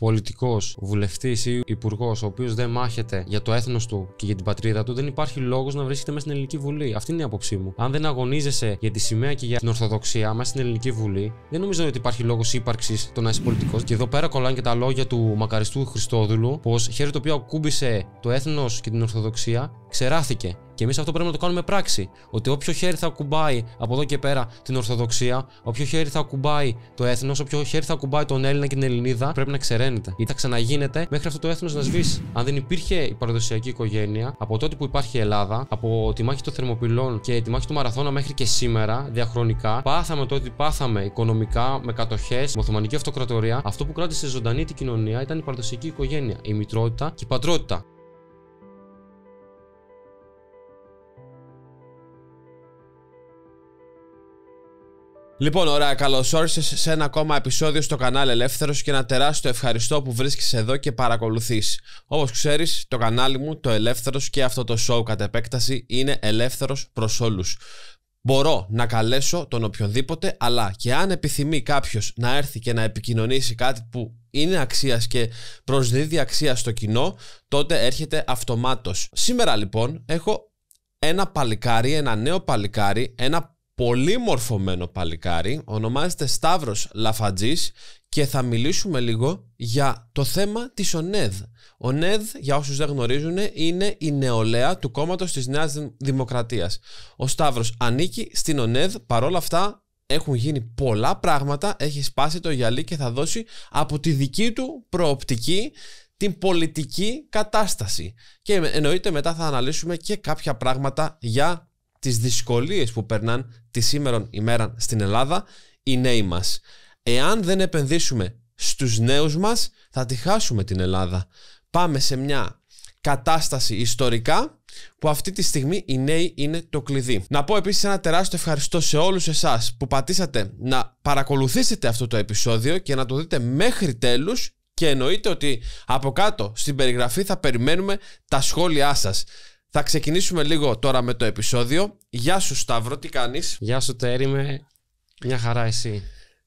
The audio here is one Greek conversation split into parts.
πολιτικός, βουλευτής ή υπουργός, ο οποίος δεν μάχεται για το έθνος του και για την πατρίδα του, δεν υπάρχει λόγος να βρίσκεται μέσα στην Ελληνική Βουλή. Αυτή είναι η άποψή μου. Αν δεν αγωνίζεσαι για τη σημαία και για την Ορθοδοξία μέσα στην Ελληνική Βουλή, δεν νομίζω ότι υπάρχει λόγος ύπαρξης το να είσαι πολιτικός. Και εδώ πέρα κολλάνε και τα λόγια του μακαριστού Χριστόδουλου, πως χέρι το οποίο ακούμπησε το έθνος και την Ορθοδοξία, ξεράθηκε. Και εμείς αυτό πρέπει να το κάνουμε πράξη. Ότι όποιο χέρι θα κουμπάει από εδώ και πέρα την Ορθοδοξία, όποιο χέρι θα κουμπάει το έθνος, όποιο χέρι θα κουμπάει τον Έλληνα και την Ελληνίδα, πρέπει να ξεραίνεται. Ή θα ξαναγίνεται μέχρι αυτό το έθνος να σβήσει. Αν δεν υπήρχε η παραδοσιακή οικογένεια, από τότε που υπάρχει η Ελλάδα, από τη μάχη των Θερμοπυλών και τη μάχη του Μαραθώνα μέχρι και σήμερα, διαχρονικά, πάθαμε το ότι πάθαμε οικονομικά, με κατοχές, με Οθωμανική Αυτοκρατορία. Αυτό που κράτησε ζωντανή την κοινωνία ήταν η παραδοσιακή οικογένεια, η μητρότητα και η πατρότητα. Λοιπόν, ωραία, καλώς όρισες σε ένα ακόμα επεισόδιο στο κανάλι Ελεύθερος και ένα τεράστιο ευχαριστώ που βρίσκεσαι εδώ και παρακολουθείς. Όπως ξέρεις, το κανάλι μου, το Ελεύθερος και αυτό το show κατ' επέκταση είναι ελεύθερος προς όλους. Μπορώ να καλέσω τον οποιονδήποτε, αλλά και αν επιθυμεί κάποιος να έρθει και να επικοινωνήσει κάτι που είναι αξίας και προσδίδει αξία στο κοινό, τότε έρχεται αυτομάτως. Σήμερα λοιπόν έχω ένα παλικάρι, ένα νέο παλικάρι, ένα πολύ μορφωμένο παλικάρι, ονομάζεται Σταύρος Λαφατζής και θα μιλήσουμε λίγο για το θέμα της ΟΝΕΔ. Ο για όσους δεν γνωρίζουν, είναι η νεολαία του κόμματος της Νέας Δημοκρατίας. Ο Σταύρος ανήκει στην ΟΝΕΔ, παρόλα αυτά έχουν γίνει πολλά πράγματα, έχει σπάσει το γυαλί και θα δώσει από τη δική του προοπτική την πολιτική κατάσταση. Και εννοείται μετά θα αναλύσουμε και κάποια πράγματα για τις δυσκολίες που περνάν τη σήμερα ημέρα στην Ελλάδα οι νέοι μας. Εάν δεν επενδύσουμε στους νέους μας θα τη χάσουμε την Ελλάδα. Πάμε σε μια κατάσταση ιστορικά που αυτή τη στιγμή οι νέοι είναι το κλειδί. Να πω επίσης ένα τεράστιο ευχαριστώ σε όλους εσάς που πατήσατε να παρακολουθήσετε αυτό το επεισόδιο και να το δείτε μέχρι τέλους και εννοείται ότι από κάτω στην περιγραφή θα περιμένουμε τα σχόλιά σας. Θα ξεκινήσουμε λίγο τώρα με το επεισόδιο. Γεια σου Σταύρο, τι κάνεις? Γεια σου Τέρι, με μια χαρά εσύ.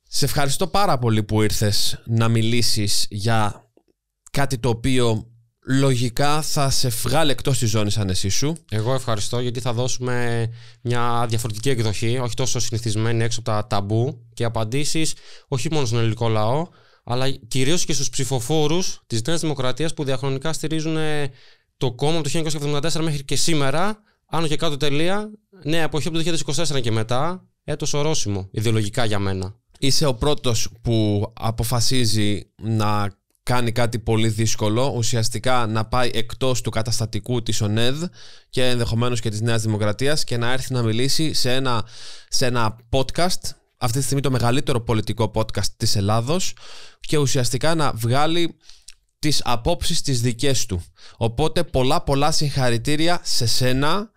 Σε ευχαριστώ πάρα πολύ που ήρθες να μιλήσεις για κάτι το οποίο λογικά θα σε βγάλει εκτός της ζώνης αν εσύ σου. Εγώ ευχαριστώ γιατί θα δώσουμε μια διαφορετική εκδοχή, όχι τόσο συνηθισμένη έξω από τα ταμπού και απαντήσεις όχι μόνο στον ελληνικό λαό, αλλά κυρίως και στους ψηφοφόρους της Νέας Δημοκρατίας που διαχρονικά στηρίζουν ε, το κόμμα από το 1974 μέχρι και σήμερα, άνω και κάτω τελεία, ναι, από το 2024 και μετά, έτος ορόσημο, ιδεολογικά για μένα. Είσαι ο πρώτος που αποφασίζει να κάνει κάτι πολύ δύσκολο, ουσιαστικά να πάει εκτός του καταστατικού της ΟΝΕΔ και ενδεχομένως και της Νέας Δημοκρατίας και να έρθει να μιλήσει σε ένα, σε ένα podcast, αυτή τη στιγμή το μεγαλύτερο πολιτικό podcast της Ελλάδος και ουσιαστικά να βγάλει τις απόψεις τις δικές του. Οπότε πολλά πολλά συγχαρητήρια σε σένα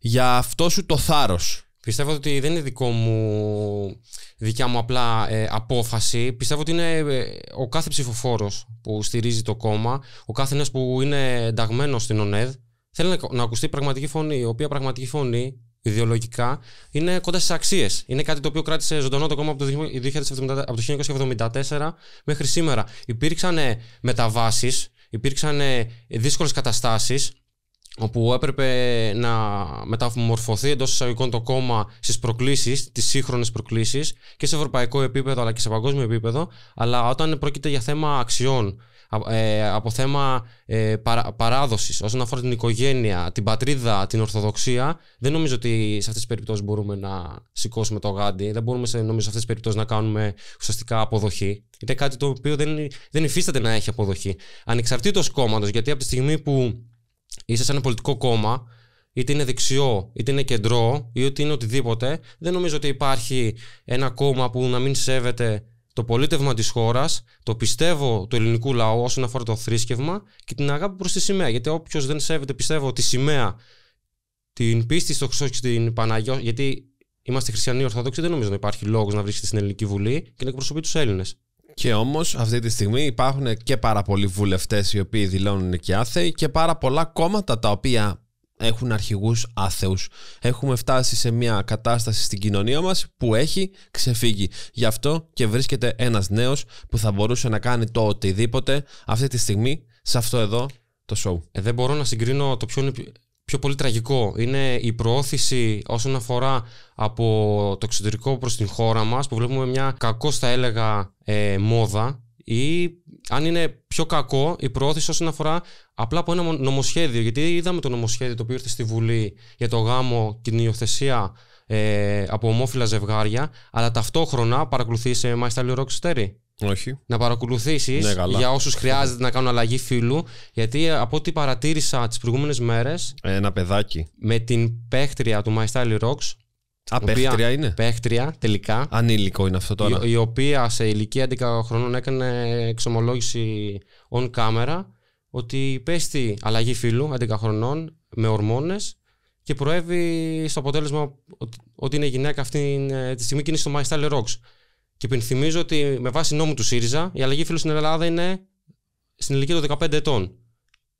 για αυτό σου το θάρρος. Πιστεύω ότι δεν είναι δικό μου, δικιά μου απλά ε, απόφαση. Πιστεύω ότι είναι ε, ο κάθε ψηφοφόρος που στηρίζει το κόμμα, ο κάθε ένας που είναι ενταγμένος στην ΟΝΕΔ, θέλει να, να ακουστεί πραγματική φωνή, η οποία πραγματική φωνή ιδεολογικά, είναι κοντά στις αξίες. Είναι κάτι το οποίο κράτησε ζωντανό το κόμμα από το, από το 1974 μέχρι σήμερα. Υπήρξαν μεταβάσει, υπήρξαν δύσκολες καταστάσεις όπου έπρεπε να μεταμορφωθεί εντός εισαγωγικών το κόμμα στις προκλήσεις, τις σύγχρονες προκλήσεις και σε ευρωπαϊκό επίπεδο αλλά και σε παγκόσμιο επίπεδο. Αλλά όταν πρόκειται για θέμα αξιών, ε, από θέμα ε, παρά, παράδοσης όσον αφορά την οικογένεια, την πατρίδα, την ορθοδοξία δεν νομίζω ότι σε αυτές τις περιπτώσεις μπορούμε να σηκώσουμε το γάντι δεν μπορούμε σε, νομίζω σε αυτές τις περιπτώσεις να κάνουμε ουσιαστικά αποδοχή είναι κάτι το οποίο δεν, δεν υφίσταται να έχει αποδοχή ανεξαρτήτως κόμματος, γιατί από τη στιγμή που είσαι σε ένα πολιτικό κόμμα είτε είναι δεξιό, είτε είναι κεντρό είτε είναι οτιδήποτε, δεν νομίζω ότι υπάρχει ένα κόμμα που να μην σέβεται το πολίτευμα της χώρας, το πιστεύω του ελληνικού λαού όσον αφορά το θρήσκευμα και την αγάπη προς τη σημαία. Γιατί όποιος δεν σέβεται, πιστεύω, τη σημαία, την πίστη στο Χριστό και την Παναγιώση, γιατί είμαστε χριστιανοί Ορθόδοξοι, δεν νομίζω να υπάρχει λόγος να βρίσκεται στην Ελληνική Βουλή και να εκπροσωπεί τους Έλληνες. Και όμως, αυτή τη στιγμή υπάρχουν και πάρα πολλοί βουλευτές οι οποίοι δηλώνουν και άθεοι και πάρα πολλά κόμματα τα οποία έχουν αρχηγούς άθεους. Έχουμε φτάσει σε μια κατάσταση στην κοινωνία μας που έχει ξεφύγει. Γι' αυτό και βρίσκεται ένας νέος που θα μπορούσε να κάνει το οτιδήποτε αυτή τη στιγμή σε αυτό εδώ το show. Ε, δεν μπορώ να συγκρίνω το πιο, πιο πολύ τραγικό. Είναι η προώθηση όσον αφορά από το εξωτερικό προς την χώρα μας που βλέπουμε μια κακώς θα έλεγα ε, μόδα ή αν είναι πιο κακό η προώθηση όσον αφορά απλά από ένα νομοσχέδιο. Γιατί είδαμε το νομοσχέδιο το οποίο ήρθε στη Βουλή για το γάμο και την υιοθεσία ε, από ομόφυλα ζευγάρια, αλλά ταυτόχρονα παρακολουθείς ε, Μάιστα Όχι. Να παρακολουθήσεις ναι, για όσους χρειάζεται να κάνουν αλλαγή φίλου. Γιατί ε, από ό,τι παρατήρησα τις προηγούμενες μέρες. Ένα παιδάκι. Με την παίχτρια του My Rocks Α, είναι. Παίχτρια, τελικά. Ανήλικο είναι αυτό τώρα. Η, η οποία σε ηλικία 11 χρονών έκανε εξομολόγηση on camera ότι υπέστη αλλαγή φύλου 11 χρονών με ορμόνες και προέβη στο αποτέλεσμα ότι είναι γυναίκα αυτή τη στιγμή και είναι στο My Style Rocks. Και υπενθυμίζω ότι με βάση νόμου του ΣΥΡΙΖΑ η αλλαγή φύλου στην Ελλάδα είναι στην ηλικία των 15 ετών.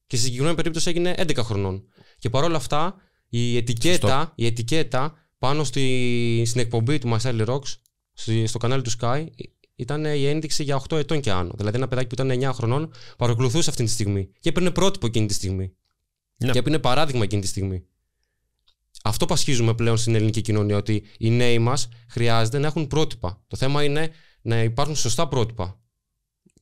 Και στη συγκεκριμένη περίπτωση έγινε 11 χρονών. Και παρόλα αυτά η ετικέτα, η ετικέτα πάνω στη, στην εκπομπή του Marcel Ροξ στο κανάλι του Sky ήταν η ένδειξη για 8 ετών και άνω. Δηλαδή, ένα παιδάκι που ήταν 9 χρονών παρακολουθούσε αυτή τη στιγμή και έπαιρνε πρότυπο εκείνη τη στιγμή. Ναι. Και έπαιρνε παράδειγμα εκείνη τη στιγμή. Αυτό πασχίζουμε πλέον στην ελληνική κοινωνία, ότι οι νέοι μας χρειάζεται να έχουν πρότυπα. Το θέμα είναι να υπάρχουν σωστά πρότυπα.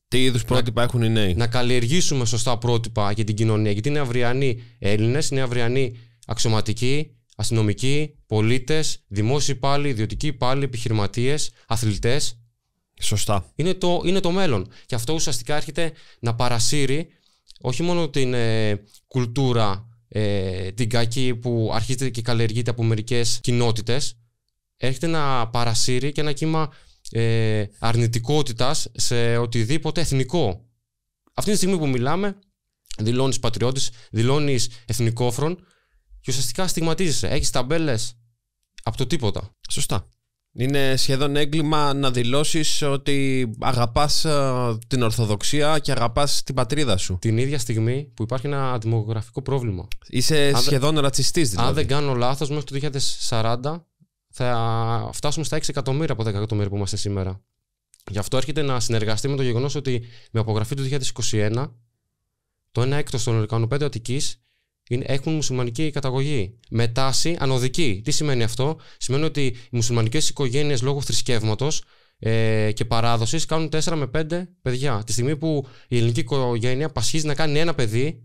Τι είδους πρότυπα έχουν οι νέοι. Να καλλιεργήσουμε σωστά πρότυπα για την κοινωνία. Γιατί είναι αυριανοί Έλληνες, είναι αυριανοί αξιωματικοί, αστυνομικοί, πολίτες, δημόσιοι υπάλληλοι, ιδιωτικοί υπάλληλοι, επιχειρηματίες, αθλητές. Σωστά. Είναι το, είναι το μέλλον. Και αυτό ουσιαστικά έρχεται να παρασύρει όχι μόνο την ε, κουλτούρα ε, την κακή που αρχίζεται και καλλιεργείται από μερικές κοινότητες, έρχεται να παρασύρει και ένα κύμα ε, αρνητικότητας σε οτιδήποτε εθνικό. Αυτή τη στιγμή που μιλάμε, δηλώνεις πατριώτης, δηλώνεις εθνικόφρον και ουσιαστικά στιγματίζεσαι. Έχεις ταμπέλες από το τίποτα. Σωστά. Είναι σχεδόν έγκλημα να δηλώσεις ότι αγαπάς ε, την Ορθοδοξία και αγαπάς την πατρίδα σου. Την ίδια στιγμή που υπάρχει ένα δημογραφικό πρόβλημα. Είσαι σχεδόν δε... ρατσιστής, δηλαδή. Αν δεν κάνω λάθος, μέχρι το 2040 θα φτάσουμε στα 6 εκατομμύρια από 10 εκατομμύρια που είμαστε σήμερα. Γι' αυτό έρχεται να συνεργαστεί με το γεγονός ότι με απογραφή του 2021 το 1 έκτος των 5 Αττική έχουν μουσουλμανική καταγωγή. Με τάση ανωδική. Τι σημαίνει αυτό, Σημαίνει ότι οι μουσουλμανικές οικογένειες λόγω θρησκεύματος ε, και παράδοσης κάνουν 4 με 5 παιδιά. Τη στιγμή που η ελληνική οικογένεια πασχίζει να κάνει ένα παιδί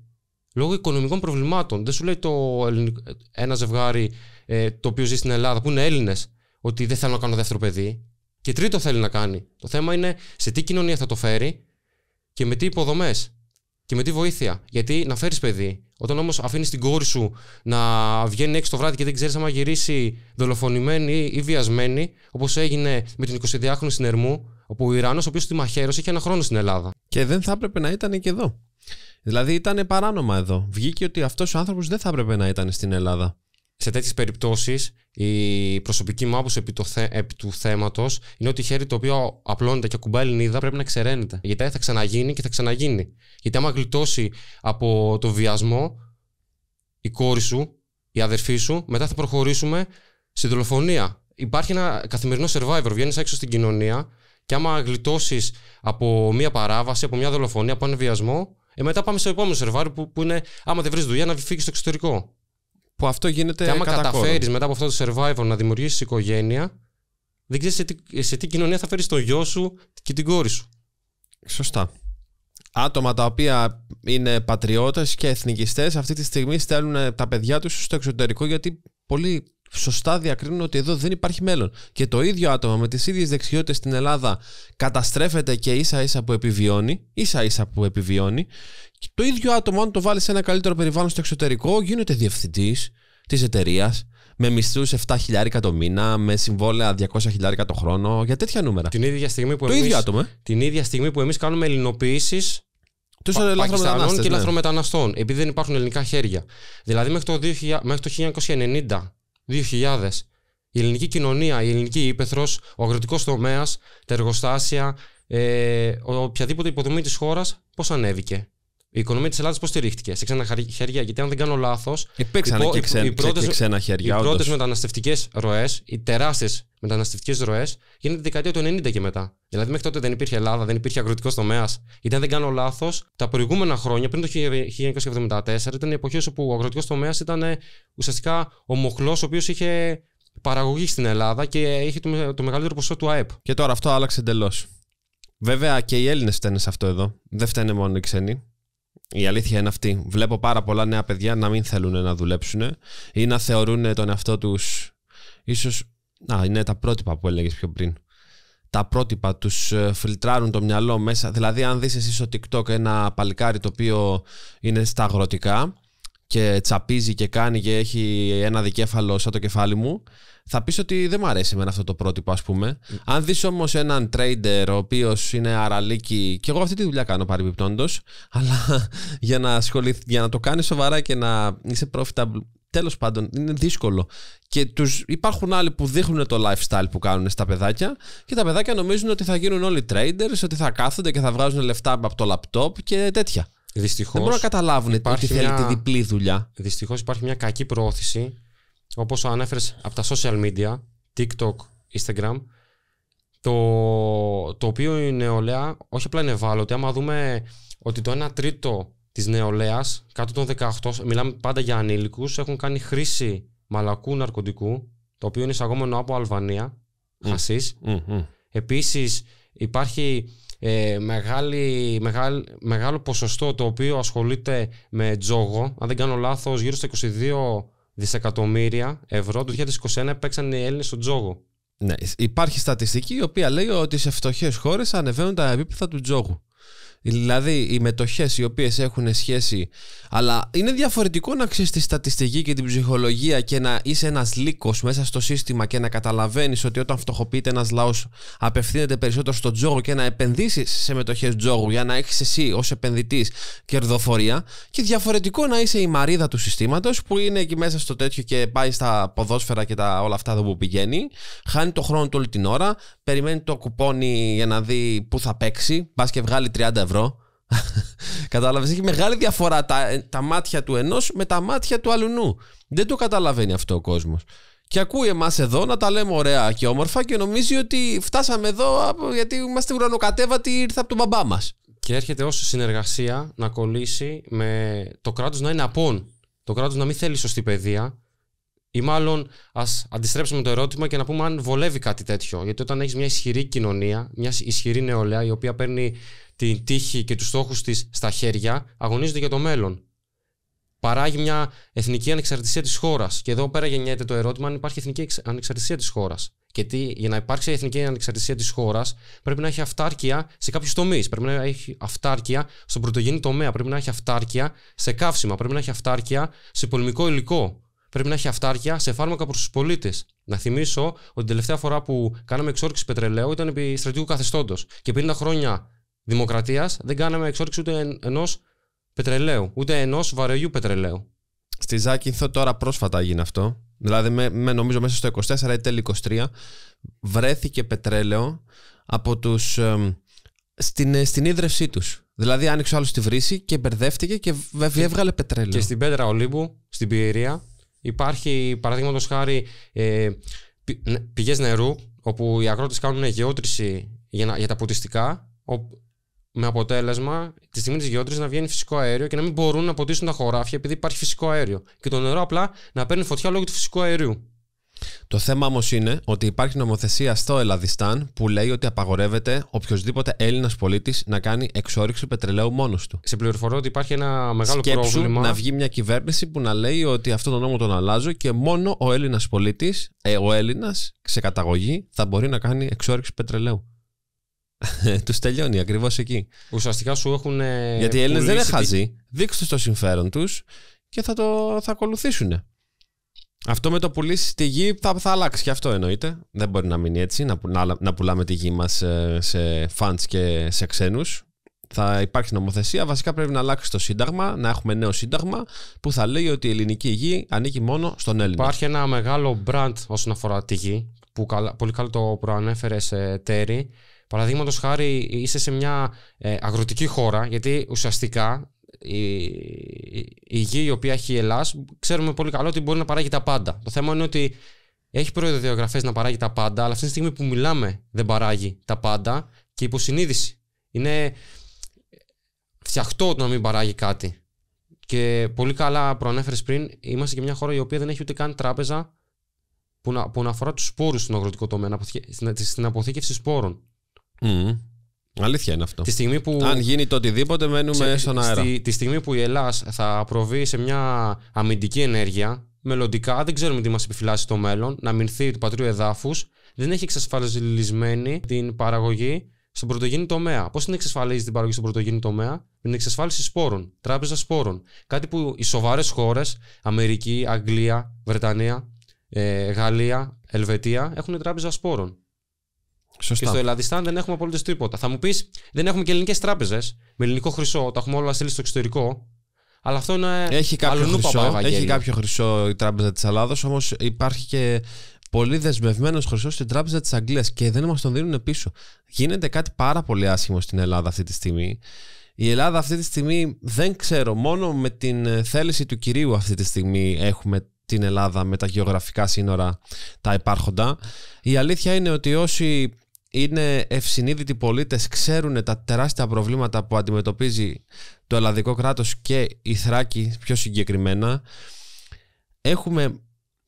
λόγω οικονομικών προβλημάτων. Δεν σου λέει το ένα ζευγάρι ε, το οποίο ζει στην Ελλάδα που είναι Έλληνες ότι δεν θέλουν να κάνω δεύτερο παιδί. Και τρίτο θέλει να κάνει. Το θέμα είναι σε τι κοινωνία θα το φέρει και με τι υποδομές. Και με τι βοήθεια. Γιατί να φέρεις παιδί. Όταν όμως αφήνεις την κόρη σου να βγαίνει έξω το βράδυ και δεν ξέρεις άμα γυρίσει δολοφονημένη ή βιασμένη, όπως έγινε με την 22χρονη Συνερμού όπου ο Ιράνος, ο οποίος τη μαχαίρωσε, είχε ένα χρόνο στην Ελλάδα. Και δεν θα έπρεπε να ήταν και εδώ. Δηλαδή ήταν παράνομα εδώ. Βγήκε ότι αυτός ο άνθρωπος δεν θα έπρεπε να ήταν στην Ελλάδα σε τέτοιες περιπτώσεις η προσωπική μου άποψη επί, το θε, του θέματος είναι ότι η χέρι το οποίο απλώνεται και κουμπάει λινίδα πρέπει να ξεραίνεται. Γιατί θα ξαναγίνει και θα ξαναγίνει. Γιατί άμα γλιτώσει από το βιασμό η κόρη σου, η αδερφή σου, μετά θα προχωρήσουμε στη δολοφονία. Υπάρχει ένα καθημερινό survivor. Βγαίνεις έξω στην κοινωνία και άμα γλιτώσεις από μια παράβαση, από μια δολοφονία, από έναν βιασμό, ε, μετά πάμε στο επόμενο survivor που, που είναι άμα δεν βρεις δουλειά να φύγεις στο εξωτερικό. Που αυτό γίνεται. Και άμα καταφέρεις μετά από αυτό το survival να δημιουργήσεις οικογένεια, δεν ξέρεις σε, τι, κοινωνία θα φέρεις το γιο σου και την κόρη σου. Σωστά. Άτομα τα οποία είναι πατριώτες και εθνικιστές αυτή τη στιγμή στέλνουν τα παιδιά τους στο εξωτερικό γιατί πολύ σωστά διακρίνουν ότι εδώ δεν υπάρχει μέλλον. Και το ίδιο άτομο με τις ίδιες δεξιότητες στην Ελλάδα καταστρέφεται και ίσα ίσα που επιβιώνει, ίσα ίσα που επιβιώνει. Και το ίδιο άτομο, αν το βάλεις σε ένα καλύτερο περιβάλλον στο εξωτερικό, γίνεται διευθυντής της εταιρείας, με μισθούς 7.000 το μήνα, με συμβόλαια 200.000 το χρόνο, για τέτοια νούμερα. Την ίδια στιγμή που το ίδιο άτομο, ε. Την ίδια στιγμή που εμείς κάνουμε ελληνοποιήσει τους Πακιστανών και ναι. επειδή δεν υπάρχουν ελληνικά χέρια. Δηλαδή μέχρι το, 2000, μέχρι το 1990 2000. Η ελληνική κοινωνία, η ελληνική ύπεθρος, ο αγροτικός τομέας, τα εργοστάσια, ε, οποιαδήποτε υποδομή της χώρας, πώς ανέβηκε. Η οικονομία της Ελλάδας πώς στηρίχτηκε, σε ξένα χέρια. Γιατί αν δεν κάνω λάθος. Υπήρξαν και, οι ξένα χέρια. Οι πρώτες μεταναστευτικές ροές, οι τεράστιες μεταναστευτικές ροές, γίνεται τη δεκαετία του 90 και μετά. Δηλαδή μέχρι τότε δεν υπήρχε Ελλάδα, δεν υπήρχε αγροτικός τομέας. Γιατί αν δεν κάνω λάθος, τα προηγούμενα χρόνια, πριν το 1974, ήταν η εποχή όπου ο αγροτικός τομέας ήταν ε, ουσιαστικά ο μοχλός ο οποίος είχε παραγωγή στην Ελλάδα και είχε το, το μεγαλύτερο ποσό του ΑΕΠ. Και τώρα αυτό άλλαξε εντελώς. Βέβαια και οι Έλληνες φταίνε σε αυτό εδώ. Δεν φταίνε μόνο οι ξένοι. Η αλήθεια είναι αυτή. Βλέπω πάρα πολλά νέα παιδιά να μην θέλουν να δουλέψουν ή να θεωρούν τον εαυτό τους. ίσως να είναι τα πρότυπα που έλεγες πιο πριν. Τα πρότυπα τους ε, φιλτράρουν το μυαλό μέσα. Δηλαδή, αν δεις εσύ στο TikTok ένα παλικάρι το οποίο είναι στα αγροτικά και τσαπίζει και κάνει και έχει ένα δικέφαλο σαν το κεφάλι μου, θα πεις ότι δεν μου αρέσει εμένα αυτό το πρότυπο, ας πούμε. Αν δεις όμως έναν trader ο οποίος είναι αραλίκη και εγώ αυτή τη δουλειά κάνω παρεμπιπτόντως, αλλά για να, ασχοληθ, για να το κάνεις σοβαρά και να είσαι profitable. Τέλος πάντων, είναι δύσκολο. Και τους, υπάρχουν άλλοι που δείχνουν το lifestyle που κάνουν στα παιδάκια και τα παιδάκια νομίζουν ότι θα γίνουν όλοι traders, ότι θα κάθονται και θα βγάζουν λεφτά από το laptop και τέτοια. Δυστυχώς, δεν μπορούν να καταλάβουν τι θέλει τη διπλή δουλειά. Δυστυχώς υπάρχει μια κακή προώθηση όπως ανέφερες από τα social media, TikTok, Instagram, το, το οποίο η νεολαία όχι απλά είναι ευάλωτη, άμα δούμε ότι το 1 τρίτο της νεολαίας, κάτω των 18, μιλάμε πάντα για ανήλικους, έχουν κάνει χρήση μαλακού ναρκωτικού, το οποίο είναι εισαγόμενο από Αλβανία, mm. χασίς. Επίσης υπάρχει ε, μεγάλη, μεγάλο ποσοστό το οποίο ασχολείται με τζόγο. Αν δεν κάνω λάθος, γύρω στα 22 δισεκατομμύρια ευρώ το 2021 παίξαν οι Έλληνες στο τζόγο. Ναι, υπάρχει στατιστική η οποία λέει ότι σε φτωχές χώρες ανεβαίνουν τα επίπεδα του τζόγου. Δηλαδή, οι μετοχές οι οποίες έχουν σχέση. Αλλά είναι διαφορετικό να ξέρεις τη στατιστική και την ψυχολογία και να είσαι ένας λύκος μέσα στο σύστημα και να καταλαβαίνεις ότι όταν φτωχοποιείται ένας λαός, απευθύνεται περισσότερο στο τζόγο και να επενδύσεις σε μετοχές τζόγου για να έχεις εσύ ως επενδυτής κερδοφορία. Και διαφορετικό να είσαι η μαρίδα του συστήματος που είναι εκεί μέσα στο τέτοιο και πάει στα ποδόσφαιρα και τα, όλα αυτά εδώ που πηγαίνει. Χάνει το χρόνο του όλη την ώρα, περιμένει το κουπόνι για να δει πού θα παίξει. Πας και βγάλει 30 ευρώ μικρό. Κατάλαβες, έχει μεγάλη διαφορά τα, τα μάτια του ενός με τα μάτια του αλουνού. Δεν το καταλαβαίνει αυτό ο κόσμος. Και ακούει εμάς εδώ να τα λέμε ωραία και όμορφα και νομίζει ότι φτάσαμε εδώ γιατί είμαστε ουρανοκατέβατοι ήρθε από τον μπαμπά μας. Και έρχεται ω συνεργασία να κολλήσει με το κράτος να είναι απόν. Το κράτος να μην θέλει σωστή παιδεία, ή μάλλον ας αντιστρέψουμε το ερώτημα και να πούμε αν βολεύει κάτι τέτοιο. Γιατί όταν έχεις μια ισχυρή κοινωνία, μια ισχυρή νεολαία, η οποία παίρνει την τύχη και τους στόχους της στα χέρια, αγωνίζονται για το μέλλον. Παράγει μια εθνική ανεξαρτησία της χώρας. Και εδώ πέρα γεννιέται το ερώτημα αν υπάρχει εθνική ανεξαρτησία της χώρας. Γιατί για να υπάρξει η εθνική ανεξαρτησία της χώρας, πρέπει να έχει αυτάρκεια σε κάποιους τομείς. Πρέπει να έχει αυτάρκεια στον πρωτογενή τομέα. Πρέπει να έχει αυτάρκεια σε καύσιμα. Πρέπει να έχει αυτάρκεια σε πολεμικό υλικό πρέπει να έχει αυτάρκεια σε φάρμακα προς τους πολίτες. Να θυμίσω ότι την τελευταία φορά που κάναμε εξόρυξη πετρελαίου ήταν επί στρατηγικού καθεστώτος. Και 50 χρόνια δημοκρατίας δεν κάναμε εξόρυξη ούτε ενός πετρελαίου, ούτε ενός βαρεού πετρελαίου. Στη Ζάκυνθο τώρα πρόσφατα έγινε αυτό. Δηλαδή, με, νομίζω μέσα στο 24 ή τέλειο 23, βρέθηκε πετρέλαιο από στην, ε, στην ίδρευσή τους. Δηλαδή, άνοιξε άλλος τη βρύση και μπερδεύτηκε και έβγαλε πετρέλαιο. Και στην Πέτρα Ολύμπου, στην Πιερία, Υπάρχει παραδείγματος χάρη ε, πηγές νερού, όπου οι αγρότε κάνουν γεώτρηση για, να, για τα ποτιστικά, με αποτέλεσμα τη στιγμή της γεώτρησης να βγαίνει φυσικό αέριο και να μην μπορούν να ποτίσουν τα χωράφια επειδή υπάρχει φυσικό αέριο. Και το νερό απλά να παίρνει φωτιά λόγω του φυσικού αερίου. Το θέμα όμως είναι ότι υπάρχει νομοθεσία στο Ελλαδιστάν που λέει ότι απαγορεύεται οποιοδήποτε Έλληνας πολίτης να κάνει εξόριξη πετρελαίου μόνος του. Σε πληροφορώ ότι υπάρχει ένα μεγάλο Σκέψου πρόβλημα. Να βγει μια κυβέρνηση που να λέει ότι αυτό τον νόμο τον αλλάζω και μόνο ο Έλληνας πολίτης, ε, ο Έλληνας σε καταγωγή, θα μπορεί να κάνει εξόριξη πετρελαίου. τους τελειώνει ακριβώς εκεί. Ουσιαστικά σου έχουν. Ε, Γιατί οι Έλληνες δεν είναι χάζει, Δείξτε το συμφέρον τους και θα, το, θα ακολουθήσουν. Αυτό με το πουλήσεις τη γη θα, θα αλλάξει και αυτό εννοείται. Δεν μπορεί να μείνει έτσι, να, να, πουλάμε τη γη μας ε, σε, σε φαντ και σε ξένους. Θα υπάρχει νομοθεσία. Βασικά πρέπει να αλλάξει το Σύνταγμα, να έχουμε νέο Σύνταγμα που θα λέει ότι η ελληνική γη ανήκει μόνο στον Έλληνα. Υπάρχει ένα μεγάλο μπραντ όσον αφορά τη γη, που πολύ καλό το προανέφερε, Τέρι. Παραδείγματος χάρη, είσαι σε μια ε, αγροτική χώρα, γιατί ουσιαστικά η, γη η οποία έχει η Ελλάς ξέρουμε πολύ καλά ότι μπορεί να παράγει τα πάντα. Το θέμα είναι ότι έχει προδιαγραφές να παράγει τα πάντα, αλλά αυτή τη στιγμή που μιλάμε δεν παράγει τα πάντα και υποσυνείδηση. Είναι φτιαχτό το να μην παράγει κάτι. Και πολύ καλά προανέφερες πριν, είμαστε και μια χώρα η οποία δεν έχει ούτε καν τράπεζα που να, αφορά τους σπόρους στον αγροτικό τομέα, στην αποθήκευση σπόρων. Mm. Αλήθεια είναι αυτό. Τη στιγμή που... Αν γίνει το οτιδήποτε, μένουμε στον αέρα. Στη, τη στιγμή που η Ελλάδα θα προβεί σε μια αμυντική ενέργεια, μελλοντικά δεν ξέρουμε τι μας επιφυλάσσει το μέλλον, να μηνθεί του πατρίου εδάφους, δεν έχει εξασφαλισμένη την παραγωγή στον πρωτογενή τομέα. Πώς την εξασφαλίζεις την παραγωγή στον πρωτογενή τομέα, την εξασφάλιση σπόρων, τράπεζα σπόρων. Κάτι που οι σοβαρές χώρες, Αμερική, Αγγλία, Βρετανία, ε, Γαλλία, Ελβετία, έχουν τράπεζα σπόρων. Σωστά. Και στο Ελλαδιστάν δεν έχουμε απολύτως τίποτα. Θα μου πεις, δεν έχουμε και ελληνικές τράπεζες με ελληνικό χρυσό, τα έχουμε όλα στείλει στο εξωτερικό. Αλλά αυτό είναι. Έχει κάποιο αλλού, χρυσό, έχει κάποιο χρυσό η τράπεζα της Ελλάδος, όμως υπάρχει και πολύ δεσμευμένος χρυσός στην τράπεζα της Αγγλίας και δεν μας τον δίνουν πίσω. Γίνεται κάτι πάρα πολύ άσχημο στην Ελλάδα αυτή τη στιγμή. Η Ελλάδα αυτή τη στιγμή δεν ξέρω, μόνο με την θέληση του κυρίου αυτή τη στιγμή έχουμε την Ελλάδα με τα γεωγραφικά σύνορα τα υπάρχοντα. Η αλήθεια είναι ότι όσοι είναι ευσυνείδητοι πολίτες, ξέρουν τα τεράστια προβλήματα που αντιμετωπίζει το ελλαδικό κράτος και η Θράκη πιο συγκεκριμένα. Έχουμε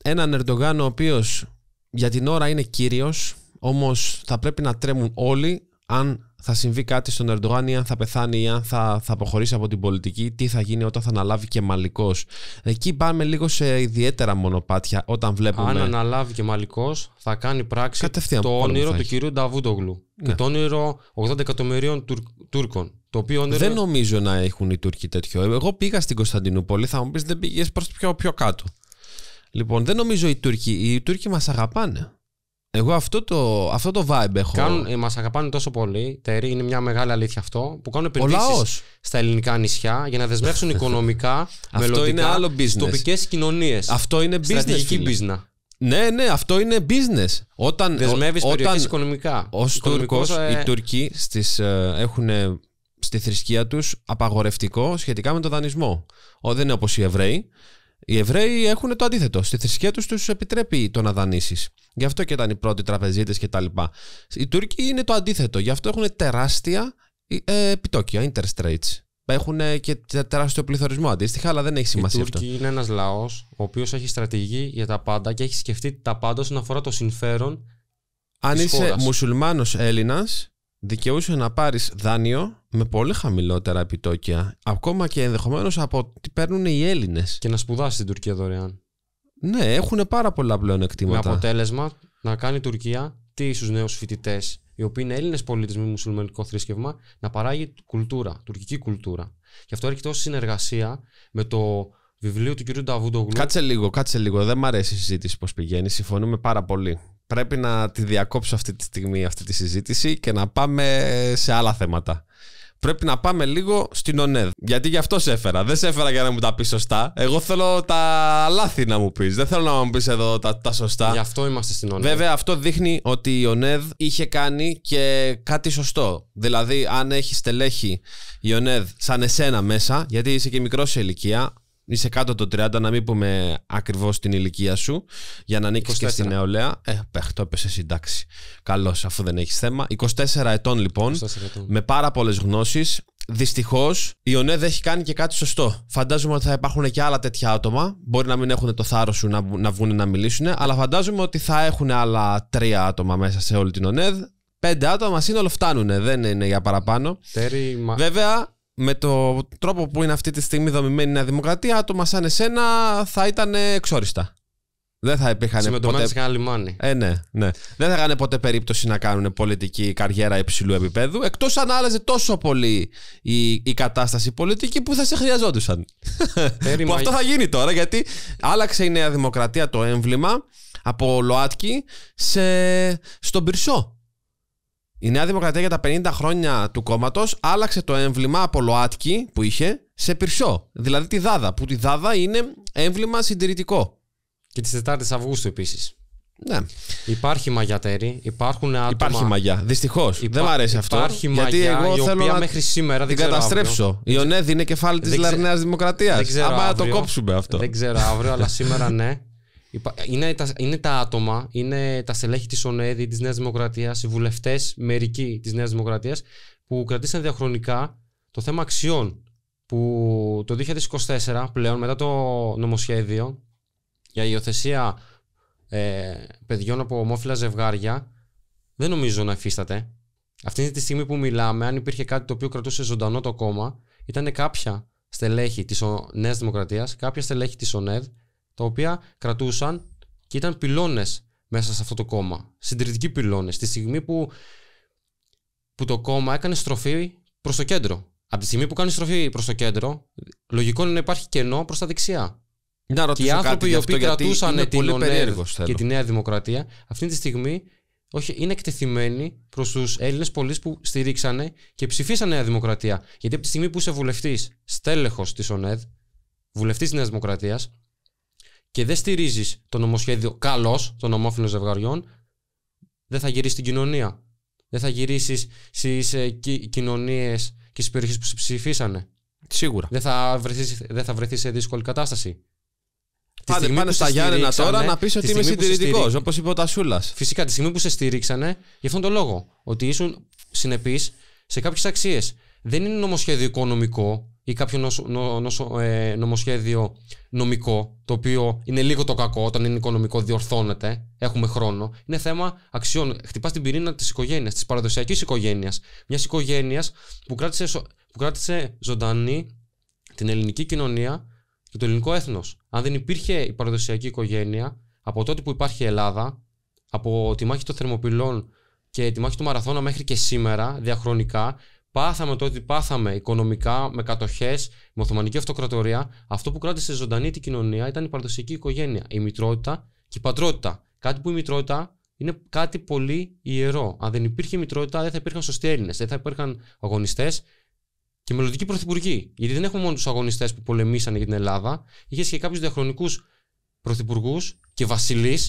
έναν Ερντογάν ο οποίος για την ώρα είναι κύριος, όμως θα πρέπει να τρέμουν όλοι αν θα συμβεί κάτι στον Ερντογάν ή αν θα πεθάνει ή αν θα, θα αποχωρήσει από την πολιτική, τι θα γίνει όταν θα αναλάβει και μαλλικός. Εκεί πάμε λίγο σε ιδιαίτερα μονοπάτια όταν βλέπουμε. Αν αναλάβει και μαλλικός, θα κάνει πράξη ναι. το όνειρο του κυρίου Νταβούντογλου και το όνειρο 80 εκατομμυρίων Τούρκων. Το οποίο Δεν νομίζω να έχουν οι Τούρκοι τέτοιο. Εγώ πήγα στην Κωνσταντινούπολη, θα μου πεις δεν πήγες προς πιο, πιο κάτω. Λοιπόν, δεν νομίζω οι Τούρκοι. Οι Τούρκοι μας αγαπάνε. Εγώ αυτό το, αυτό το vibe έχω. Κάνουν, ε, μας αγαπάνε τόσο πολύ, Τερί είναι μια μεγάλη αλήθεια αυτό, που κάνουν επενδύσεις στα ελληνικά νησιά για να δεσμεύσουν οικονομικά, αυτό είναι άλλο business. τοπικές κοινωνίες. Αυτό είναι business. Στρατηγική business. Ναι, ναι, αυτό είναι business. Όταν δεσμεύει οικονομικά. Ως Τούρκος, ε... οι Τούρκοι στις, ε, έχουν στη θρησκεία τους απαγορευτικό σχετικά με τον δανεισμό. Ο, δεν είναι όπως οι Εβραίοι οι Εβραίοι έχουν το αντίθετο. Στη θρησκεία τους τους επιτρέπει το να δανείσεις. Γι' αυτό και ήταν οι πρώτοι τραπεζίτες κτλ. Οι Τούρκοι είναι το αντίθετο. Γι' αυτό έχουν τεράστια ε, επιτόκια, interest rates. Έχουν και τεράστιο πληθωρισμό αντίστοιχα, αλλά δεν έχει σημασία αυτό. Η Τούρκοι είναι ένας λαός ο οποίος έχει στρατηγική για τα πάντα και έχει σκεφτεί τα πάντα όσον αφορά το συμφέρον. Αν είσαι μουσουλμάνος Έλληνας, δικαιούσε να πάρεις δάνειο με πολύ χαμηλότερα επιτόκια, ακόμα και ενδεχομένως από ό,τι παίρνουν οι Έλληνες. Και να σπουδάσει στην Τουρκία δωρεάν. Ναι, έχουν πάρα πολλά πλέον εκτίματα Με αποτέλεσμα να κάνει η Τουρκία τι στους νέους φοιτητές, οι οποίοι είναι Έλληνες πολίτε με μουσουλμανικό θρησκεύμα, να παράγει κουλτούρα, τουρκική κουλτούρα. Γι' αυτό έρχεται ως συνεργασία με το βιβλίο του κ. Νταβούντογλου. Κάτσε λίγο, κάτσε λίγο. Δεν μ' αρέσει η συζήτηση πώς πηγαίνει. Συμφωνούμε πάρα πολύ. Πρέπει να τη διακόψω αυτή τη στιγμή αυτή τη συζήτηση και να πάμε σε άλλα θέματα πρέπει να πάμε λίγο στην ΟΝΕΔ. Γιατί γι' αυτό σε έφερα. Δεν σε έφερα για να μου τα πεις σωστά. Εγώ θέλω τα λάθη να μου πεις. Δεν θέλω να μου πεις εδώ τα, τα σωστά. Γι' αυτό είμαστε στην ΟΝΕΔ. Βέβαια, αυτό δείχνει ότι η ΟΝΕΔ είχε κάνει και κάτι σωστό. Δηλαδή, αν έχει στελέχη η ΟΝΕΔ σαν εσένα μέσα, γιατί είσαι και μικρός σε ηλικία, είσαι κάτω των 30, να μην πούμε ακριβώς την ηλικία σου, για να ανήκει και στην νεολαία. Ε, παιχ, το έπεσε συντάξει. Καλώς, αφού δεν έχεις θέμα. 24 ετών λοιπόν, 24 ετών. με πάρα πολλές γνώσεις. Δυστυχώς, η ΟΝΕΔ έχει κάνει και κάτι σωστό. Φαντάζομαι ότι θα υπάρχουν και άλλα τέτοια άτομα. Μπορεί να μην έχουν το θάρρος σου να, να βγουν να μιλήσουν, αλλά φαντάζομαι ότι θα έχουν άλλα τρία άτομα μέσα σε όλη την ΟΝΕΔ. Πέντε άτομα σύνολο φτάνουν, δεν είναι για παραπάνω. Τέρι, μα... Βέβαια, με το τρόπο που είναι αυτή τη στιγμή δομημένη η Νέα Δημοκρατία, άτομα σαν εσένα θα ήταν εξόριστα. Δεν θα υπήρχαν ποτέ. λιμάνι. Ε, ναι, ναι. Δεν θα είχαν ποτέ περίπτωση να κάνουν πολιτική καριέρα υψηλού επίπεδου. Εκτός αν άλλαζε τόσο πολύ η, η κατάσταση πολιτική που θα σε χρειαζόντουσαν. που αυτό θα γίνει τώρα γιατί άλλαξε η Νέα Δημοκρατία το έμβλημα από ΛΟΑΤΚΙ σε... στον Πυρσό. Η Νέα Δημοκρατία για τα 50 χρόνια του κόμματος άλλαξε το έμβλημα από ΛΟΑΤΚΙ που είχε σε πυρσό Δηλαδή τη Δάδα, που τη Δάδα είναι έμβλημα συντηρητικό. Και τη 4η Αυγούστου επίσης. Ναι. Υπάρχει μαγιατέρη, υπάρχουν άτομα. Υπάρχει μαγιά. Δυστυχώς. Δεν μου αρέσει αυτό. Υπάρχει γιατί εγώ θέλω να... μέχρι σήμερα την καταστρέψω. Η ΟΝΕΔ είναι κεφάλι τη Λαρνέα Δημοκρατία. Αν να το κόψουμε αυτό. Δεν ξέρω αύριο, αλλά σήμερα ναι. Είναι τα, είναι τα άτομα, είναι τα στελέχη της ΟΝΕΔΗ, της Νέας Δημοκρατίας, οι βουλευτές μερικοί της Νέας Δημοκρατίας, που κρατήσαν διαχρονικά το θέμα αξιών. Που το 2024 πλέον, μετά το νομοσχέδιο για υιοθεσία ε, παιδιών από ομόφυλα ζευγάρια, δεν νομίζω να υφίσταται. Αυτή τη στιγμή που μιλάμε, αν υπήρχε κάτι το οποίο κρατούσε ζωντανό το κόμμα, ήταν κάποια στελέχη της Νέας Δημοκρατίας, κάποια στελέχη της ΟΝΕΔ, τα οποία κρατούσαν και ήταν πυλώνες μέσα σε αυτό το κόμμα. Συντηρητικοί πυλώνες. Τη στιγμή που, που το κόμμα έκανε στροφή προς το κέντρο. Από τη στιγμή που κάνει στροφή προς το κέντρο, λογικό είναι να υπάρχει κενό προς τα δεξιά. και οι άνθρωποι οι οποίοι κρατούσαν την ΟΝΕΔ και τη Νέα Δημοκρατία, αυτή τη στιγμή όχι, είναι εκτεθειμένοι προς τους Έλληνες πολίτες που στηρίξανε και ψηφίσαν Νέα Δημοκρατία. Γιατί από τη στιγμή που είσαι βουλευτής, στέλεχος της ΟΝΕΔ, βουλευτής της Νέας Δημοκρατίας, και δεν στηρίζεις το νομοσχέδιο καλώς των ομόφυλων ζευγαριών, δεν θα γυρίσεις στην κοινωνία. Δεν θα γυρίσεις στις ε, κοινωνίες και στις περιοχές που σε ψηφίσανε. Σίγουρα. Δεν θα βρεθείς, δεν θα βρεθείς σε δύσκολη κατάσταση. Πάντε πάνε στα Γιάννενα τώρα να πεις ότι είμαι συντηρητικός, στηρί... όπως είπε ο Τασούλας. Φυσικά, τη στιγμή που σε στηρίξανε, γι' αυτόν τον λόγο. Ότι ήσουν συνεπείς σε κάποιες αξίες. Δεν είναι νομοσχέδιο οικονομικό ή κάποιο νοσο, νο, νοσο, ε, νομοσχέδιο νομικό, το οποίο είναι λίγο το κακό, όταν είναι οικονομικό διορθώνεται, έχουμε χρόνο. Είναι θέμα αξιών. Χτυπάς την πυρήνα της οικογένειας, της παραδοσιακής οικογένειας. Μιας οικογένειας που, κράτησε, που κράτησε ζωντανή την ελληνική κοινωνία και το ελληνικό έθνος. Αν δεν υπήρχε η παραδοσιακή οικογένεια, από τότε που υπάρχει η Ελλάδα, από τη μάχη των Θερμοπυλών και τη μάχη του Μαραθώνα μέχρι και σήμερα, διαχρονικά, Πάθαμε το ότι πάθαμε οικονομικά, με κατοχές, με Οθωμανική Αυτοκρατορία. Αυτό που κράτησε ζωντανή την κοινωνία ήταν η παραδοσιακή οικογένεια, η μητρότητα και η πατρότητα. Κάτι που η μητρότητα είναι κάτι πολύ ιερό. Αν δεν υπήρχε η μητρότητα, δεν θα υπήρχαν σωστοί Έλληνες, δεν θα υπήρχαν αγωνιστές και μελλοντικοί πρωθυπουργοί. Γιατί δεν έχουμε μόνο τους αγωνιστές που πολεμήσαν για την Ελλάδα, είχε και κάποιους διαχρονικούς πρωθυπουργούς και βασιλείς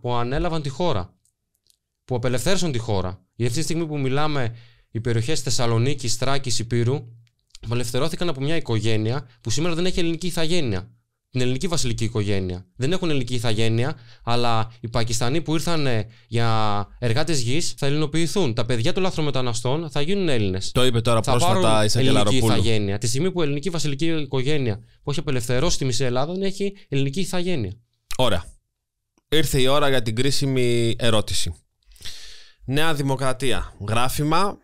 που, ανέλαβαν τη χώρα, που απελευθέρωσαν τη χώρα. γιατί αυτή τη στιγμή που μιλάμε οι περιοχές Θεσσαλονίκη, Τράκη, Υπήρου απελευθερώθηκαν από μια οικογένεια που σήμερα δεν έχει ελληνική ηθαγένεια. Την ελληνική βασιλική οικογένεια. Δεν έχουν ελληνική ηθαγένεια, αλλά οι Πακιστανοί που ήρθαν ε, για εργάτες γης θα ελληνοποιηθούν. Τα παιδιά των λαθρομεταναστών θα γίνουν Έλληνες. Το είπε τώρα θα πρόσφατα η Ελληνική ηθαγένεια. Τη στιγμή που η ελληνική βασιλική οικογένεια που έχει απελευθερώσει τη μισή Ελλάδα δεν έχει ελληνική ηθαγένεια. Ωραία. Ήρθε η ώρα για την κρίσιμη ερώτηση. Νέα Δημοκρατία. Γράφημα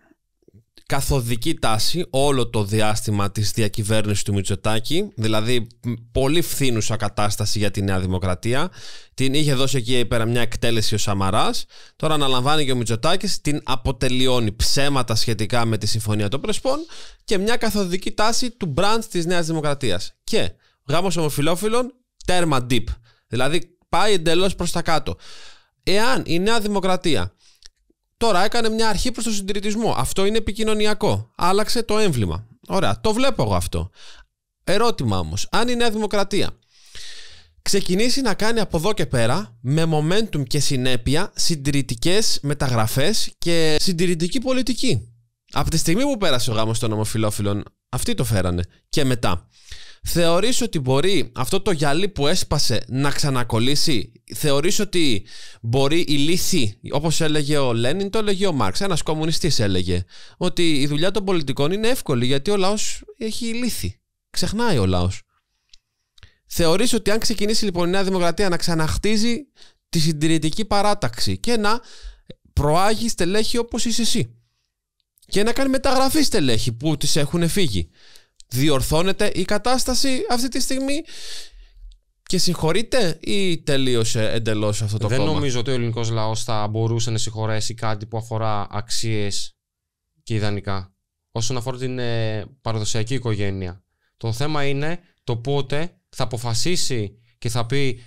καθοδική τάση όλο το διάστημα της διακυβέρνησης του Μητσοτάκη, δηλαδή πολύ φθήνουσα κατάσταση για τη Νέα Δημοκρατία. Την είχε δώσει εκεί πέρα μια εκτέλεση ο Σαμαράς, τώρα αναλαμβάνει και ο Μητσοτάκης, την αποτελειώνει ψέματα σχετικά με τη Συμφωνία των Πρεσπών και μια καθοδική τάση του μπραντ της Νέας Δημοκρατίας. Και γάμος ομοφυλόφιλων τέρμα deep, δηλαδή πάει εντελώς προς τα κάτω. Εάν η Νέα Δημοκρατία Τώρα έκανε μια αρχή προς τον συντηρητισμό. Αυτό είναι επικοινωνιακό. Άλλαξε το έμβλημα. Ωραία, το βλέπω εγώ αυτό. Ερώτημα όμως, αν η Νέα Δημοκρατία ξεκινήσει να κάνει από εδώ και πέρα με momentum και συνέπεια συντηρητικές μεταγραφές και συντηρητική πολιτική. Από τη στιγμή που πέρασε ο γάμος των ομοφυλόφιλων, αυτοί το φέρανε. Και μετά. Θεωρείς ότι μπορεί αυτό το γυαλί που έσπασε να ξανακολλήσει. Θεωρείς ότι μπορεί η λύση, όπως έλεγε ο Λένιν, το έλεγε ο Μάρξ, ένας κομμουνιστής έλεγε, ότι η δουλειά των πολιτικών είναι εύκολη γιατί ο λαός έχει λύθη. Ξεχνάει ο λαός. Θεωρείς ότι αν ξεκινήσει λοιπόν η Νέα Δημοκρατία να ξαναχτίζει τη συντηρητική παράταξη και να προάγει στελέχη όπως είσαι εσύ. Και να κάνει μεταγραφή στελέχη που τις έχουν φύγει διορθώνεται η κατάσταση αυτή τη στιγμή και συγχωρείτε ή τελείωσε εντελώς αυτό το Δεν κόμμα. Δεν νομίζω ότι ο ελληνικός λαός θα μπορούσε να συγχωρέσει κάτι που αφορά αξίες και ιδανικά. Όσον αφορά την ε, παραδοσιακή οικογένεια. Το θέμα είναι το πότε θα αποφασίσει και θα πει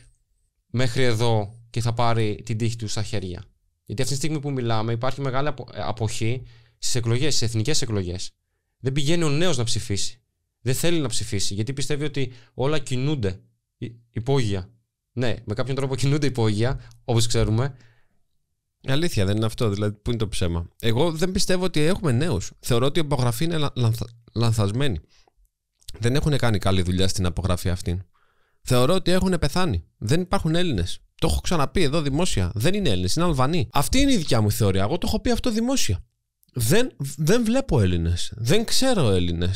μέχρι εδώ και θα πάρει την τύχη του στα χέρια. Γιατί αυτή τη στιγμή που μιλάμε υπάρχει μεγάλη ε, αποχή στις εκλογές, στις εθνικές εκλογές. Δεν πηγαίνει ο νέος να ψηφίσει δεν θέλει να ψηφίσει γιατί πιστεύει ότι όλα κινούνται υπόγεια. Ναι, με κάποιον τρόπο κινούνται υπόγεια, όπως ξέρουμε. Αλήθεια, δεν είναι αυτό. Δηλαδή, πού είναι το ψέμα. Εγώ δεν πιστεύω ότι έχουμε νέους. Θεωρώ ότι η απογραφή είναι λανθασμένη. Δεν έχουν κάνει καλή δουλειά στην απογραφή αυτή. Θεωρώ ότι έχουν πεθάνει. Δεν υπάρχουν Έλληνες. Το έχω ξαναπεί εδώ δημόσια. Δεν είναι Έλληνες, είναι Αλβανοί. Αυτή είναι η δικιά μου θεωρία. Εγώ το έχω πει αυτό δημόσια. Δεν, δεν βλέπω Έλληνες. Δεν ξέρω Έλληνες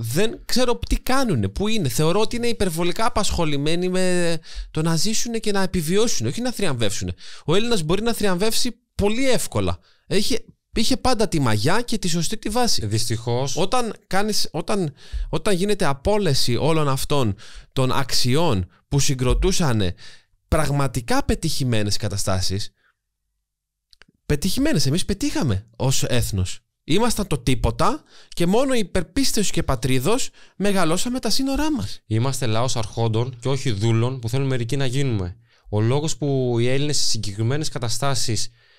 δεν ξέρω τι κάνουν, πού είναι. Θεωρώ ότι είναι υπερβολικά απασχολημένοι με το να ζήσουν και να επιβιώσουν, όχι να θριαμβεύσουν. Ο Έλληνας μπορεί να θριαμβεύσει πολύ εύκολα. Έχει, είχε πάντα τη μαγιά και τη σωστή τη βάση. Δυστυχώς. Όταν, κάνεις, όταν, όταν γίνεται απόλυση όλων αυτών των αξιών που συγκροτούσαν πραγματικά πετυχημένες καταστάσεις. Πετυχημένες, εμείς πετύχαμε ως έθνος Ήμασταν το τίποτα και μόνο υπερπίστεως και πατρίδος μεγαλώσαμε τα σύνορά μας. Είμαστε λαός αρχόντων και όχι δούλων που θέλουν μερικοί να γίνουμε. Ο λόγος που οι Έλληνες σε συγκεκριμένες καταστάσεις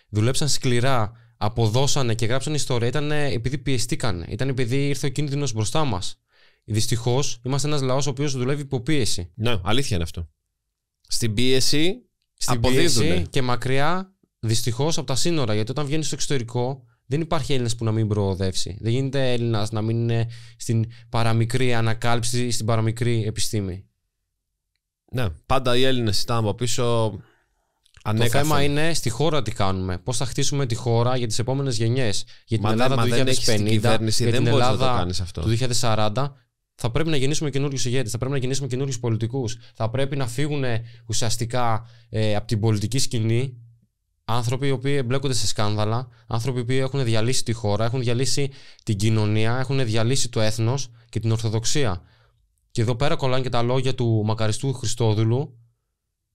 δουλέψαν σκληρά, αποδώσανε και γράψαν ιστορία ήταν ε, επειδή πιεστήκανε. Ήταν επειδή ήρθε ο κίνδυνος μπροστά μας. Δυστυχώς είμαστε ένας λαός ο οποίος δουλεύει υπό πίεση. Ναι, αλήθεια είναι αυτό. Στην πίεση. Στην πίεση και μακριά δυστυχώς από τα σύνορα. Γιατί όταν βγαίνεις στο εξωτερικό, δεν υπάρχει Έλληνας που να μην προοδεύσει. Δεν γίνεται Έλληνας να μην είναι στην παραμικρή ανακάλυψη, ή στην παραμικρή επιστήμη. Ναι, πάντα οι Έλληνες ήταν από πίσω. Ανέκαθεν. Το θέμα είναι στη χώρα τι κάνουμε. Πώς θα χτίσουμε τη χώρα για τις επόμενες γενιές. Για την μα ναι, Ελλάδα του 2050, για την δεν Ελλάδα του 2040. Θα πρέπει να γεννήσουμε καινούριους ηγέτες, θα πρέπει να γεννήσουμε καινούριους πολιτικούς. Θα πρέπει να φύγουν ουσιαστικά ε, από την πολιτική σκηνή άνθρωποι οι οποίοι εμπλέκονται σε σκάνδαλα, άνθρωποι οι οποίοι έχουν διαλύσει τη χώρα, έχουν διαλύσει την κοινωνία, έχουν διαλύσει το έθνος και την Ορθοδοξία. Και εδώ πέρα κολλάνε και τα λόγια του μακαριστού Χριστόδουλου,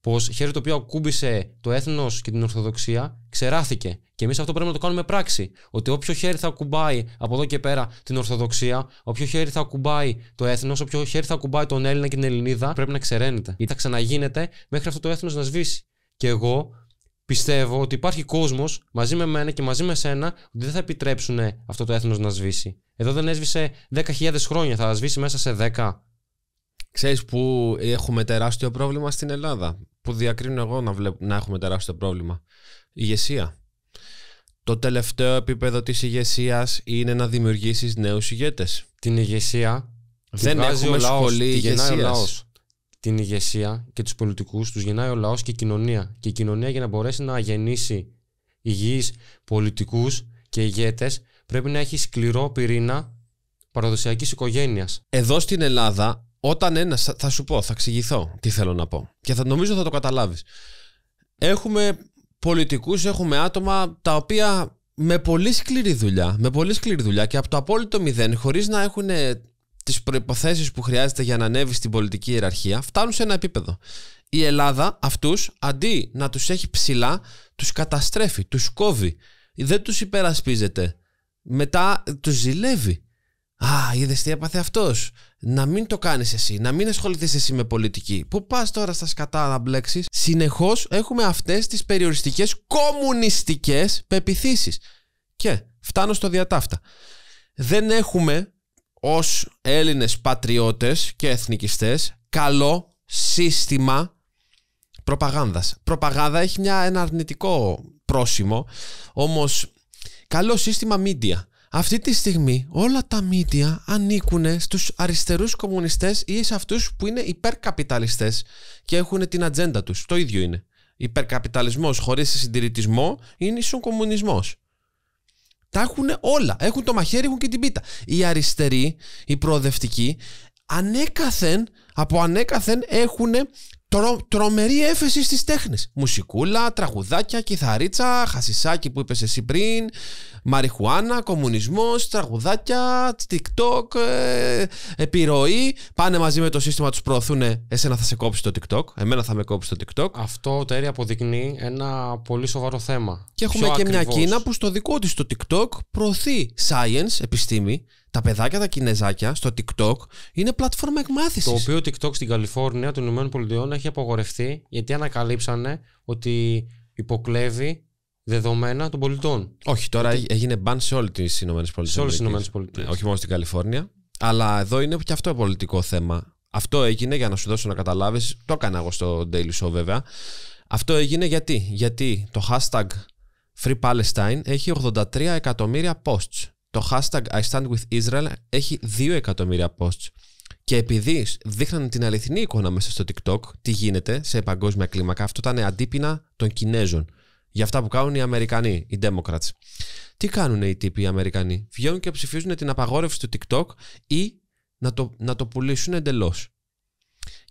πως χέρι το οποίο ακούμπησε το έθνος και την Ορθοδοξία, ξεράθηκε. Και εμείς αυτό πρέπει να το κάνουμε πράξη. Ότι όποιο χέρι θα ακουμπάει από εδώ και πέρα την Ορθοδοξία, όποιο χέρι θα ακουμπάει το έθνος, όποιο χέρι θα ακουμπάει τον Έλληνα και την Ελληνίδα, πρέπει να ξεραίνεται. Ή θα ξαναγίνεται μέχρι αυτό το έθνος να σβήσει. Και εγώ πιστεύω ότι υπάρχει κόσμος μαζί με μένα και μαζί με σένα ότι δεν θα επιτρέψουν αυτό το έθνος να σβήσει. Εδώ δεν έσβησε 10.000 χρόνια, θα σβήσει μέσα σε 10. Ξέρεις που έχουμε τεράστιο πρόβλημα στην Ελλάδα, που διακρίνω εγώ να, να έχουμε τεράστιο πρόβλημα. Ηγεσία. Το τελευταίο επίπεδο της ηγεσίας είναι να δημιουργήσεις νέους ηγέτες. Την ηγεσία δεν έχουμε σχολή ηγεσίας την ηγεσία και τους πολιτικούς, τους γεννάει ο λαός και η κοινωνία. Και η κοινωνία για να μπορέσει να γεννήσει υγιείς πολιτικούς και ηγέτες πρέπει να έχει σκληρό πυρήνα παραδοσιακής οικογένειας. Εδώ στην Ελλάδα όταν ένας, θα σου πω, θα εξηγηθώ τι θέλω να πω και θα, νομίζω θα το καταλάβεις. Έχουμε πολιτικούς, έχουμε άτομα τα οποία με πολύ σκληρή δουλειά, με πολύ σκληρή δουλειά και από το απόλυτο μηδέν χωρίς να έχουν τι προποθέσει που χρειάζεται για να ανέβει στην πολιτική ιεραρχία, φτάνουν σε ένα επίπεδο. Η Ελλάδα αυτούς, αντί να τους έχει ψηλά, τους καταστρέφει, τους κόβει. Δεν τους υπερασπίζεται. Μετά τους ζηλεύει. Α, είδες τι έπαθε αυτός. Να μην το κάνεις εσύ, να μην ασχοληθείς εσύ με πολιτική. Πού πας τώρα στα σκατά να μπλέξεις. Συνεχώς έχουμε αυτές τις περιοριστικές κομμουνιστικές πεπιθήσεις. Και φτάνω στο διατάφτα. Δεν έχουμε ως Έλληνες πατριώτες και εθνικιστές καλό σύστημα προπαγάνδας. Προπαγάνδα έχει μια, ένα αρνητικό πρόσημο, όμως καλό σύστημα μίντια. Αυτή τη στιγμή όλα τα μίντια ανήκουν στους αριστερούς κομμουνιστές ή σε αυτούς που είναι υπερκαπιταλιστές και έχουν την ατζέντα τους. Το ίδιο είναι. Υπερκαπιταλισμός χωρίς συντηρητισμό είναι ίσον κομμουνισμός. Τα έχουν όλα. Έχουν το μαχαίρι, έχουν και την πίτα. Οι αριστεροί, οι προοδευτικοί, ανέκαθεν, από ανέκαθεν έχουν Τρο, τρομερή έφεση στις τέχνες. Μουσικούλα, τραγουδάκια, κιθαρίτσα, χασισάκι που είπες εσύ πριν, μαριχουάνα, κομμουνισμός, τραγουδάκια, TikTok, ε, επιρροή. Πάνε μαζί με το σύστημα, τους προωθούν εσένα θα σε κόψει το TikTok, εμένα θα με κόψει το TikTok. Αυτό τέρι αποδεικνύει ένα πολύ σοβαρό θέμα. Και έχουμε και μια Κίνα που στο δικό της το TikTok προωθεί science, επιστήμη, τα παιδάκια τα κινέζακια στο TikTok είναι πλατφόρμα εκμάθησης. Το οποίο TikTok στην Καλιφόρνια των ΗΠΑ έχει απογορευτεί γιατί ανακαλύψανε ότι υποκλέβει δεδομένα των πολιτών. Όχι, τώρα έγινε ban σε όλες τις ΗΠΑ. Σε όλες τις ΗΠΑ. όχι μόνο στην Καλιφόρνια. Αλλά εδώ είναι και αυτό πολιτικό θέμα. Αυτό έγινε για να σου δώσω να καταλάβεις. Το έκανα εγώ στο Daily Show βέβαια. Αυτό έγινε γιατί, γιατί το hashtag Free Palestine έχει 83 εκατομμύρια posts το hashtag I stand with Israel έχει 2 εκατομμύρια posts. Και επειδή δείχνανε την αληθινή εικόνα μέσα στο TikTok, τι γίνεται σε παγκόσμια κλίμακα, αυτό ήταν αντίπεινα των Κινέζων. Για αυτά που κάνουν οι Αμερικανοί, οι Democrats. Τι κάνουν οι τύποι οι Αμερικανοί. Βγαίνουν και ψηφίζουν την απαγόρευση του TikTok ή να το, να το πουλήσουν εντελώ.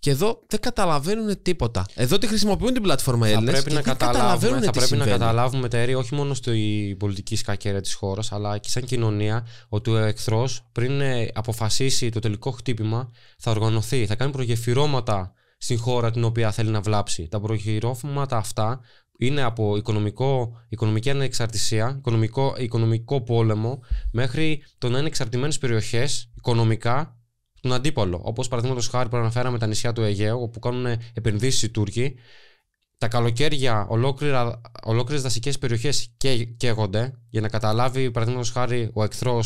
Και εδώ δεν καταλαβαίνουν τίποτα. Εδώ τη χρησιμοποιούν την πλατφόρμα Έλληνε. Θα πρέπει, και να, δεν θα πρέπει να καταλάβουμε τα αίρια όχι μόνο στην πολιτική σκακέρα της χώρας, αλλά και σαν κοινωνία ότι ο εχθρός πριν ε, αποφασίσει το τελικό χτύπημα θα οργανωθεί, θα κάνει προγεφυρώματα στην χώρα την οποία θέλει να βλάψει. Τα προγεφυρώματα αυτά είναι από οικονομικό, οικονομική ανεξαρτησία, οικονομικό, οικονομικό πόλεμο, μέχρι το να είναι εξαρτημένες περιοχές οικονομικά τον αντίπαλο. Όπως παραδείγματος χάρη που αναφέραμε τα νησιά του Αιγαίου, όπου κάνουν επενδύσεις οι Τούρκοι. Τα καλοκαίρια ολόκληρες δασικές περιοχές καίγονται για να καταλάβει, παραδείγματος χάρη, ο εχθρός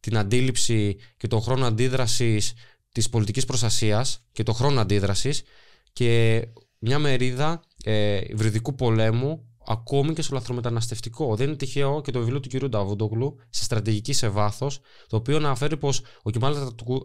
την αντίληψη και τον χρόνο αντίδρασης της πολιτικής προστασίας και τον χρόνο αντίδρασης. Και μια μερίδα ε, υβριδικού πολέμου ακόμη και στο λαθρομεταναστευτικό. Δεν είναι τυχαίο και το βιβλίο του κ. Νταβούντογλου σε στρατηγική σε βάθος, το οποίο αναφέρει πως ο Κιμάλ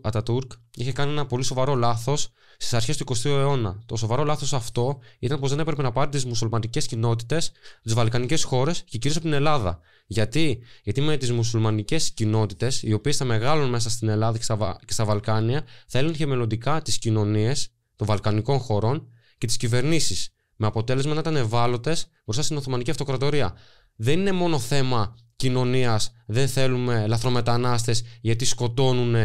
Ατατούρκ είχε κάνει ένα πολύ σοβαρό λάθος στις αρχές του 20ου αιώνα. Το σοβαρό λάθος αυτό ήταν πως δεν έπρεπε να πάρει τις μουσουλμανικές κοινότητες, τις βαλκανικές χώρες και κυρίως από την Ελλάδα. Γιατί, Γιατί με τις μουσουλμανικές κοινότητες, οι οποίες θα μεγάλουν μέσα στην Ελλάδα και στα, και στα Βαλκάνια, θα έλεγχε μελλοντικά τις κοινωνίες των βαλκανικών χωρών και τις κυβερνήσεις με αποτέλεσμα να ήταν ευάλωτες μπροστά στην Οθωμανική Αυτοκρατορία. Δεν είναι μόνο θέμα κοινωνίας, δεν θέλουμε λαθρομετανάστες γιατί σκοτώνουν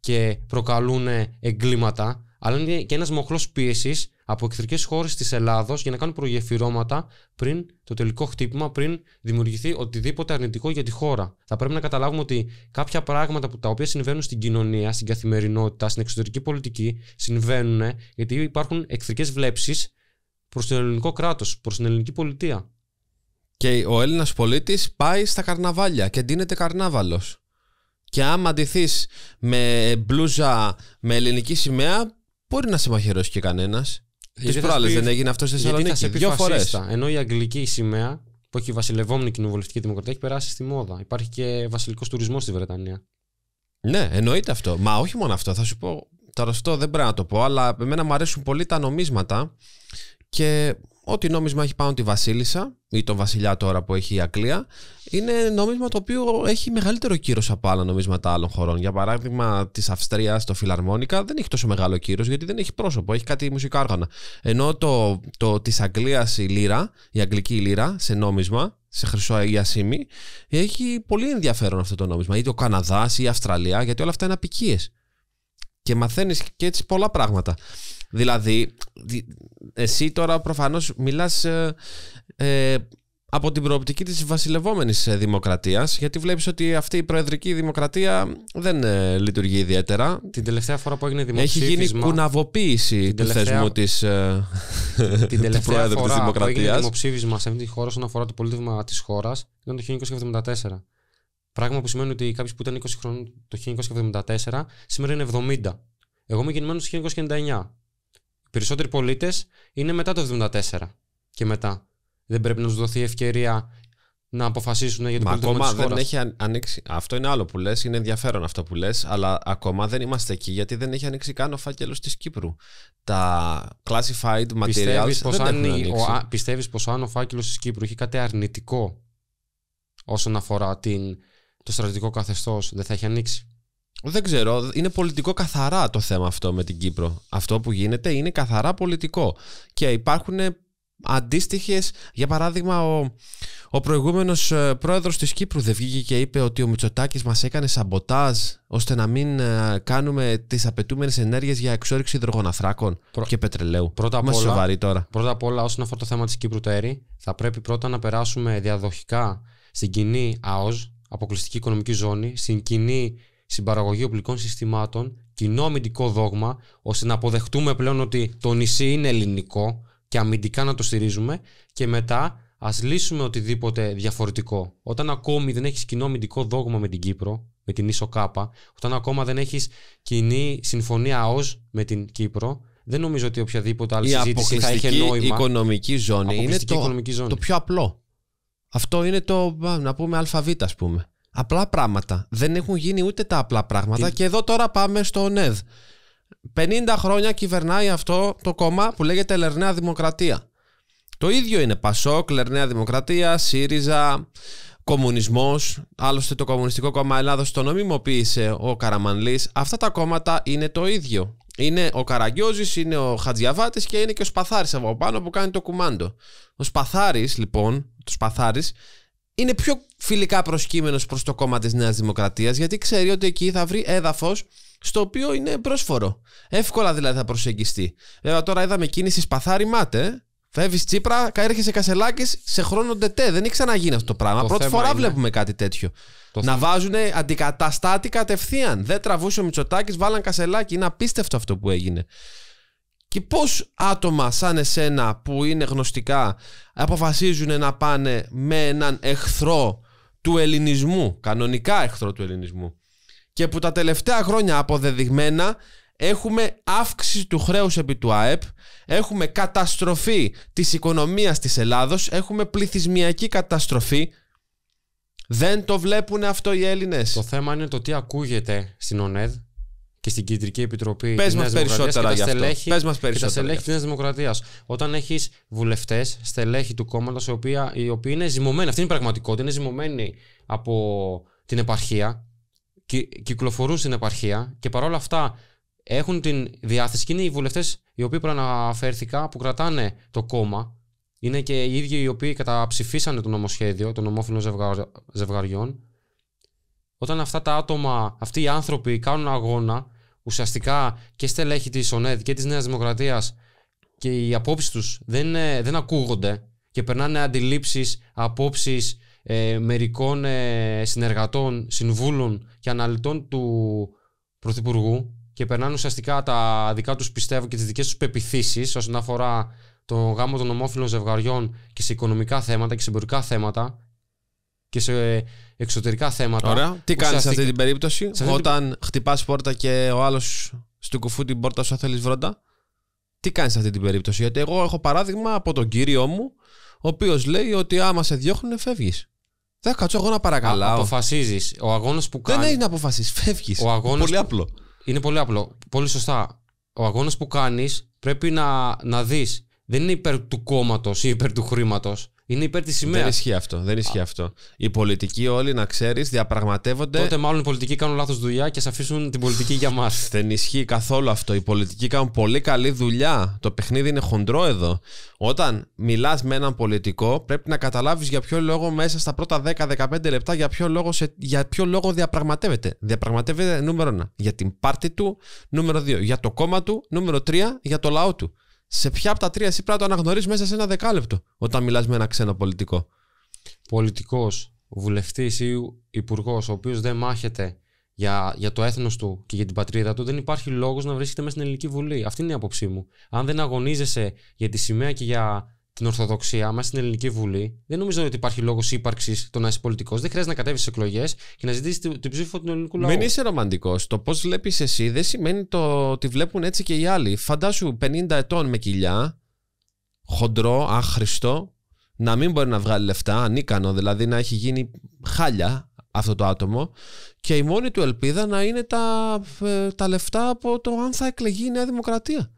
και προκαλούν εγκλήματα, αλλά είναι και ένας μοχλός πίεσης από εχθρικές χώρες της Ελλάδος για να κάνουν προγεφυρώματα πριν το τελικό χτύπημα, πριν δημιουργηθεί οτιδήποτε αρνητικό για τη χώρα. Θα πρέπει να καταλάβουμε ότι κάποια πράγματα που τα οποία συμβαίνουν στην κοινωνία, στην καθημερινότητα, στην εξωτερική πολιτική, συμβαίνουν γιατί υπάρχουν εχθρικές βλέψεις προς το ελληνικό κράτος, προς την ελληνική πολιτεία. Και ο Έλληνας πολίτης πάει στα καρναβάλια και ντύνεται καρνάβαλος. Και άμα αντιθεί με μπλούζα με ελληνική σημαία, μπορεί να σε μαχαιρώσει και κανένας. Τι προάλλε δεν έγινε αυτός στη Θεσσαλονίκη. Δύο φορές. Ενώ η αγγλική σημαία που έχει βασιλευόμενη κοινοβουλευτική δημοκρατία έχει περάσει στη μόδα. Υπάρχει και βασιλικός τουρισμός στη Βρετανία. Ναι, εννοείται αυτό. Μα όχι μόνο αυτό. Θα σου πω. Τώρα αυτό δεν πρέπει να το πω, αλλά εμένα μου αρέσουν πολύ τα νομίσματα και ό,τι νόμισμα έχει πάνω τη βασίλισσα ή τον βασιλιά τώρα που έχει η Ακλία είναι νόμισμα το οποίο έχει μεγαλύτερο κύρος από άλλα νομίσματα άλλων χωρών. Για παράδειγμα της Αυστρίας το φιλαρμόνικα δεν έχει τόσο μεγάλο κύρος γιατί δεν έχει πρόσωπο, έχει κάτι μουσικά όργανα. Ενώ το, το της Αγγλίας η λύρα, η αγγλική λύρα σε νόμισμα σε χρυσό ή ασήμι, έχει πολύ ενδιαφέρον αυτό το νόμισμα. Είτε ο Καναδάς ή η εχει πολυ γιατί όλα αυτά είναι απικίες. Και μαθαίνεις και έτσι πολλά πράγματα. Δηλαδή, εσύ τώρα προφανώς μιλάς ε, ε, από την προοπτική της βασιλευόμενης ε, δημοκρατίας γιατί βλέπεις ότι αυτή η προεδρική δημοκρατία δεν ε, λειτουργεί ιδιαίτερα. Την τελευταία φορά που έγινε δημοψήφισμα. Έχει γίνει κουναβοποίηση του θεσμού της ε, την τελευταία φορά της δημοκρατίας. που έγινε δημοψήφισμα σε αυτή τη χώρα όσον αφορά το πολίτευμα της χώρας ήταν το 1974. Πράγμα που σημαίνει ότι κάποιος που ήταν 20 χρόνια το 1974 σήμερα είναι 70. Εγώ είμαι γεννημένος το περισσότεροι πολίτες είναι μετά το 74 και μετά. Δεν πρέπει να του δοθεί ευκαιρία να αποφασίσουν για το πολιτικό ακόμα της δεν χώρας. έχει ανοίξει. Αυτό είναι άλλο που λες, είναι ενδιαφέρον αυτό που λες, αλλά ακόμα δεν είμαστε εκεί γιατί δεν έχει ανοίξει καν ο φάκελος της Κύπρου. Τα classified materials πιστεύεις πως αν, έχουν ο, Πιστεύεις πως αν ο της Κύπρου έχει κάτι αρνητικό όσον αφορά το στρατιωτικό καθεστώς, δεν θα έχει ανοίξει. Δεν ξέρω, είναι πολιτικό καθαρά το θέμα αυτό με την Κύπρο. Αυτό που γίνεται είναι καθαρά πολιτικό. Και υπάρχουν ε, αντίστοιχες. Για παράδειγμα, ο, ο προηγούμενος ε, πρόεδρος της Κύπρου δεν βγήκε και είπε ότι ο Μητσοτάκης μας έκανε σαμποτάζ ώστε να μην ε, κάνουμε τις απαιτούμενες ενέργειες για εξόριξη υδρογοναθράκων και πετρελαίου. Πρώτα απ' όλα, τώρα. Πρώτα απ' όλα, όσον αφορά το θέμα της Κύπρου το ΕΡΗ, θα πρέπει πρώτα να περάσουμε διαδοχικά στην κοινή ΑΟΣ, αποκλειστική οικονομική ζώνη, στην κοινή Συμπαραγωγή οπλικών συστημάτων κοινό αμυντικό δόγμα, ώστε να αποδεχτούμε πλέον ότι το νησί είναι ελληνικό και αμυντικά να το στηρίζουμε και μετά ας λύσουμε οτιδήποτε διαφορετικό. Όταν ακόμη δεν έχεις κοινό αμυντικό δόγμα με την Κύπρο, με την ίσο Κάπα, όταν ακόμα δεν έχεις κοινή συμφωνία ΑΟΣ με την Κύπρο, δεν νομίζω ότι οποιαδήποτε άλλη η συζήτηση θα είχε νόημα. Η οικονομική ζώνη είναι το, οικονομική ζώνη. το πιο απλό. Αυτό είναι το, να πούμε, αλφαβήτα, ας πούμε απλά πράγματα. Δεν έχουν γίνει ούτε τα απλά πράγματα. Και εδώ τώρα πάμε στο ΝΕΔ. 50 χρόνια κυβερνάει αυτό το κόμμα που λέγεται Λερνέα Δημοκρατία. Το ίδιο είναι Πασόκ, Λερνέα Δημοκρατία, ΣΥΡΙΖΑ, Κομμουνισμός. Άλλωστε το Κομμουνιστικό Κόμμα Ελλάδος το νομιμοποίησε ο Καραμανλής. Αυτά τα κόμματα είναι το ίδιο. Είναι ο Καραγκιόζης, είναι ο Χατζιαβάτης και είναι και ο Σπαθάρης από πάνω που κάνει το κουμάντο. Ο Σπαθάρης, λοιπόν, το Σπαθάρης είναι πιο φιλικά προσκύμενος προς το κόμμα της Νέας Δημοκρατίας γιατί ξέρει ότι εκεί θα βρει έδαφος στο οποίο είναι πρόσφορο. Εύκολα δηλαδή θα προσεγγιστεί. Βέβαια τώρα είδαμε κίνηση σπαθάρι μάτε. Φεύγεις Τσίπρα, έρχεσαι κασελάκι σε χρόνο τετέ. Δεν έχει ξαναγίνει αυτό το πράγμα. Το Πρώτη φορά βλέπουμε κάτι τέτοιο. να βάζουν αντικαταστάτη κατευθείαν. Δεν τραβούσε ο Μητσοτάκης, βάλαν κασελάκι Είναι απίστευτο αυτό που έγινε. Και πώς άτομα σαν εσένα που είναι γνωστικά αποφασίζουν να πάνε με έναν εχθρό του ελληνισμού, κανονικά εχθρό του ελληνισμού και που τα τελευταία χρόνια αποδεδειγμένα έχουμε αύξηση του χρέους επί του ΑΕΠ, έχουμε καταστροφή της οικονομίας της Ελλάδος, έχουμε πληθυσμιακή καταστροφή. Δεν το βλέπουν αυτό οι Έλληνες. Το θέμα είναι το τι ακούγεται στην ΟΝΕΔ και στην Κεντρική Επιτροπή. μα περισσότερα για αυτό. Πες μας Και τα στελέχη τη Δημοκρατίας. Όταν έχεις βουλευτές, στελέχη του κόμματος, οι, οποίοι είναι ζυμωμένοι, αυτή είναι η πραγματικότητα, είναι ζυμωμένοι από την επαρχία, κυ, κυκλοφορούν στην επαρχία και παρόλα αυτά έχουν την διάθεση και είναι οι βουλευτές οι οποίοι προαναφέρθηκα που κρατάνε το κόμμα. Είναι και οι ίδιοι οι οποίοι καταψηφίσανε το νομοσχέδιο των ομόφυλων ζευγαριών. Όταν αυτά τα άτομα, αυτοί οι άνθρωποι κάνουν αγώνα ουσιαστικά και στελέχη της ΟΝΕΔ και της Νέας Δημοκρατίας και οι απόψεις τους δεν, ε, δεν ακούγονται και περνάνε αντιλήψεις, απόψεις ε, μερικών ε, συνεργατών, συμβούλων και αναλυτών του Πρωθυπουργού και περνάνε ουσιαστικά τα δικά τους πιστεύω και τις δικές τους πεπιθήσεις όσον αφορά το γάμο των ομόφυλων ζευγαριών και σε οικονομικά θέματα και σε εμπορικά θέματα και σε εξωτερικά θέματα. Ωραία. Τι κάνεις σε αυτή την περίπτωση, αυτή όταν χτυπάς πόρτα και ο άλλος στο κουφού την πόρτα σου θέλεις βρόντα. Τι κάνεις σε αυτή την περίπτωση, Γιατί εγώ έχω παράδειγμα από τον κύριο μου, ο οποίος λέει ότι άμα σε διώχνουν, φεύγεις. Δεν κάτσω εγώ να παρακαλάω. Αποφασίζεις. Ο αγώνας που κάνει. Δεν είναι να αποφασίσεις, φεύγεις. Είναι Πολύ απλό. Είναι πολύ απλό. Πολύ σωστά. Ο αγώνας που κάνεις πρέπει να, να δεις. Δεν είναι υπέρ του κόμματος ή υπέρ του χρήματος. Είναι υπέρ της σημαίας. Δεν ισχύει αυτό. Δεν ισχύει αυτό. Οι πολιτικοί όλοι, να ξέρεις, διαπραγματεύονται. Τότε, μάλλον οι πολιτικοί κάνουν λάθος δουλειά και σε αφήσουν την πολιτική για μας. Δεν ισχύει καθόλου αυτό. Οι πολιτικοί κάνουν πολύ καλή δουλειά. Το παιχνίδι είναι χοντρό εδώ. Όταν μιλάς με έναν πολιτικό, πρέπει να καταλάβεις για ποιο λόγο μέσα στα πρώτα 10-15 λεπτά για ποιο, λόγο σε... για ποιο λόγο διαπραγματεύεται. Διαπραγματεύεται νούμερο 1. Για την πάρτη του, νούμερο 2. Για το κόμμα του, νούμερο 3. Για το λαό του σε ποια από τα τρία εσύ πρέπει να το αναγνωρίζει μέσα σε ένα δεκάλεπτο όταν μιλάς με ένα ξένο πολιτικό. Πολιτικός, βουλευτής ή υπουργός, ο οποίος δεν μάχεται για, για το έθνος του και για την πατρίδα του, δεν υπάρχει λόγος να βρίσκεται μέσα στην Ελληνική Βουλή. Αυτή είναι η άποψή μου. Αν δεν αγωνίζεσαι για τη σημαία και για την Ορθοδοξία μας στην Ελληνική Βουλή, δεν νομίζω ότι υπάρχει λόγος ύπαρξης το να είσαι πολιτικός. Δεν χρειάζεται να κατέβεις σε εκλογές και να ζητήσεις την ψήφο του ελληνικού λαού. Μην είσαι ρομαντικός. Το πώς βλέπεις εσύ δεν σημαίνει το ότι βλέπουν έτσι και οι άλλοι. Φαντάσου 50 ετών με κοιλιά, χοντρό, άχρηστο, να μην μπορεί να βγάλει λεφτά, ανίκανο δηλαδή να έχει γίνει χάλια αυτό το άτομο και η μόνη του ελπίδα να είναι τα, ε, τα λεφτά από το αν θα εκλεγεί η Νέα Δημοκρατία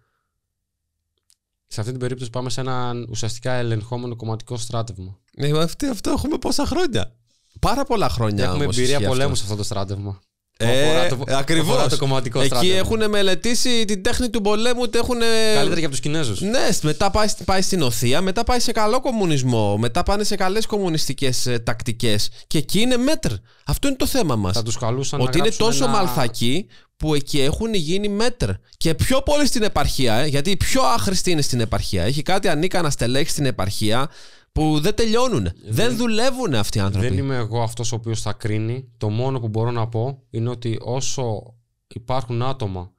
σε αυτή την περίπτωση πάμε σε έναν ουσιαστικά ελεγχόμενο κομματικό στράτευμα. Ναι, αυτό έχουμε πόσα χρόνια. Πάρα πολλά χρόνια. Έχουμε εμπειρία πολέμου σε αυτό το στράτευμα. Ε, Ακριβώ. Το Εκεί έχουν μελετήσει την τέχνη του πολέμου. Έχουν... Καλύτερα και από τους Κινέζους. Ναι, μετά πάει, στην Οθία μετά πάει σε καλό κομμουνισμό. Μετά πάνε σε καλές κομμουνιστικές ε, τακτικές. Και εκεί είναι μέτρ. Αυτό είναι το θέμα μας. Θα τους Ότι είναι τόσο ένα... μαλθακοί που εκεί έχουν γίνει μέτρ. Και πιο πολύ στην επαρχία, ε, γιατί πιο άχρηστη είναι στην επαρχία. Έχει κάτι ανίκανα στελέχη στην επαρχία που δεν τελειώνουν. Ε, δεν, δεν δουλεύουν αυτοί οι άνθρωποι. Δεν είμαι εγώ αυτός ο οποίος θα κρίνει. Το μόνο που μπορώ να πω είναι ότι όσο υπάρχουν άτομα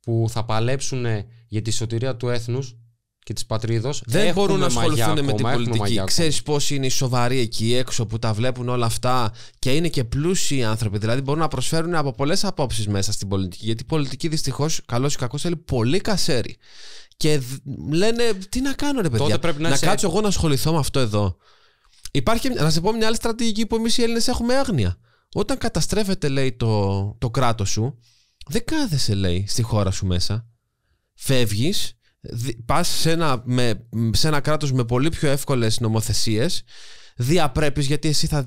που θα παλέψουν για τη σωτηρία του έθνους και της πατρίδος. Δεν μπορούν να ασχοληθούν με την πολιτική. Ξέρεις πώς είναι οι σοβαροί εκεί έξω που τα βλέπουν όλα αυτά και είναι και πλούσιοι άνθρωποι. Δηλαδή μπορούν να προσφέρουν από πολλές απόψεις μέσα στην πολιτική. Γιατί η πολιτική δυστυχώς, καλό ή κακό, θέλει πολύ κασέρι και λένε τι να κάνω ρε παιδιά. να, κάτσω εγώ να ασχοληθώ με αυτό εδώ. Υπάρχει, να σε πω μια άλλη στρατηγική που εμείς οι Έλληνες έχουμε άγνοια. Όταν καταστρέφεται, λέει, το, το κράτος σου, δεν κάθεσαι, λέει, στη χώρα σου μέσα. Φεύγεις, πας σε ένα, με, σε ένα κράτος με πολύ πιο εύκολες νομοθεσίες, διαπρέπεις γιατί εσύ θα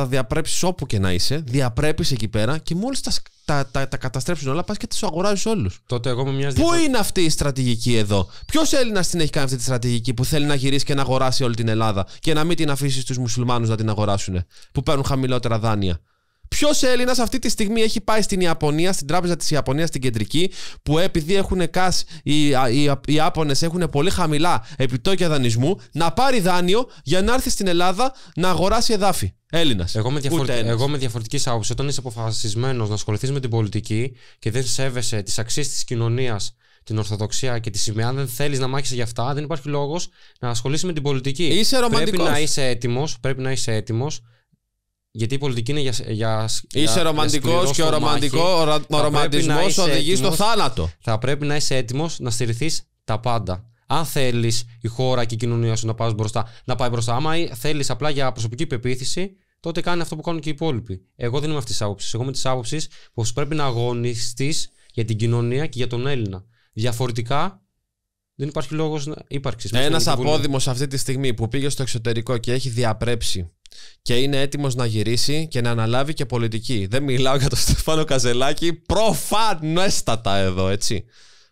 θα διαπρέψεις όπου και να είσαι, διαπρέπεις εκεί πέρα και μόλις τα, τα, τα, καταστρέψουν όλα, πας και τις αγοράζεις όλους. Τότε εγώ με μιας Πού δικό... είναι αυτή η στρατηγική εδώ, Ποιος Έλληνας την έχει κάνει αυτή τη στρατηγική που ειναι αυτη η στρατηγικη εδω ποιο ελληνα την εχει κανει αυτη τη στρατηγικη που θελει να γυρίσει και να αγοράσει όλη την Ελλάδα και να μην την αφήσει στου μουσουλμάνους να την αγοράσουν, που παίρνουν χαμηλότερα δάνεια. Ποιος Έλληνας αυτή τη στιγμή έχει πάει στην Ιαπωνία, στην τράπεζα της Ιαπωνίας, στην κεντρική, που επειδή έχουν κάσει οι, οι, οι έχουν πολύ χαμηλά επιτόκια δανεισμού, να πάρει δάνειο για να έρθει στην Ελλάδα να αγοράσει εδάφη. Έλληνας. Εγώ με, διαφορετική άποψη, όταν είσαι αποφασισμένος να ασχοληθείς με την πολιτική και δεν σέβεσαι τις αξίες της κοινωνίας, την Ορθοδοξία και τη σημαία, αν δεν θέλεις να μάχεσαι για αυτά, δεν υπάρχει λόγος να ασχολείσαι με την πολιτική. Είσαι Πρέπει να είσαι έτοιμος, πρέπει να είσαι έτοιμος γιατί η πολιτική είναι για. για είσαι ρομαντικό και ο ρομαντικό, ο ρομαντισμός οδηγείς στο θάνατο. Θα πρέπει να είσαι έτοιμος να στηριχθείς τα πάντα. Αν θέλεις η χώρα και η κοινωνία σου να πάει μπροστά, να πάει μπροστά. Άμα θέλεις απλά για προσωπική πεποίθηση, τότε κάνει αυτό που κάνουν και οι υπόλοιποι. Εγώ δεν είμαι αυτής της άποψης. Εγώ είμαι της άποψης πως πρέπει να αγωνιστείς για την κοινωνία και για τον Έλληνα. Διαφορετικά δεν υπάρχει λόγος ύπαρξης. Ένας απόδημος αυτή τη στιγμή που πήγε στο εξωτερικό και έχει διαπρέψει και είναι έτοιμος να γυρίσει και να αναλάβει και πολιτική. Δεν μιλάω για τον Στεφάνο Καζελάκη, προφανέστατα εδώ, έτσι.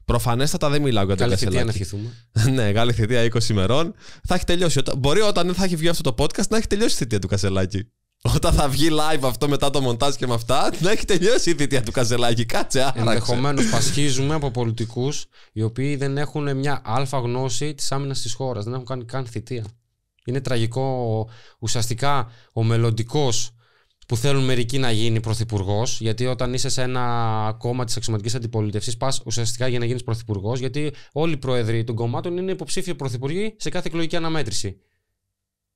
Προφανέστατα δεν μιλάω για τον Καζελάκη θητεία να ευχηθούμε. ναι, καλή θητεία 20 ημερών. Θα έχει τελειώσει. Μπορεί όταν δεν θα έχει βγει αυτό το podcast να έχει τελειώσει η θητεία του Καζελάκη Όταν θα βγει live αυτό μετά το μοντάζ και με αυτά, να έχει τελειώσει η θητεία του Καζελάκη. Κάτσε, άραξε. Ενδεχομένως πασχίζουμε από πολιτικούς οι οποίοι δεν έχουν μια αλφα γνώση της άμυνας της χώρας. Δεν έχουν κάνει καν θητεία. Είναι τραγικό ουσιαστικά ο μελλοντικός που θέλουν μερικοί να γίνει πρωθυπουργός, γιατί όταν είσαι σε ένα κόμμα της αξιωματική αντιπολίτευσης, πας ουσιαστικά για να γίνεις πρωθυπουργός, γιατί όλοι οι πρόεδροι των κομμάτων είναι υποψήφιοι πρωθυπουργοί σε κάθε εκλογική αναμέτρηση.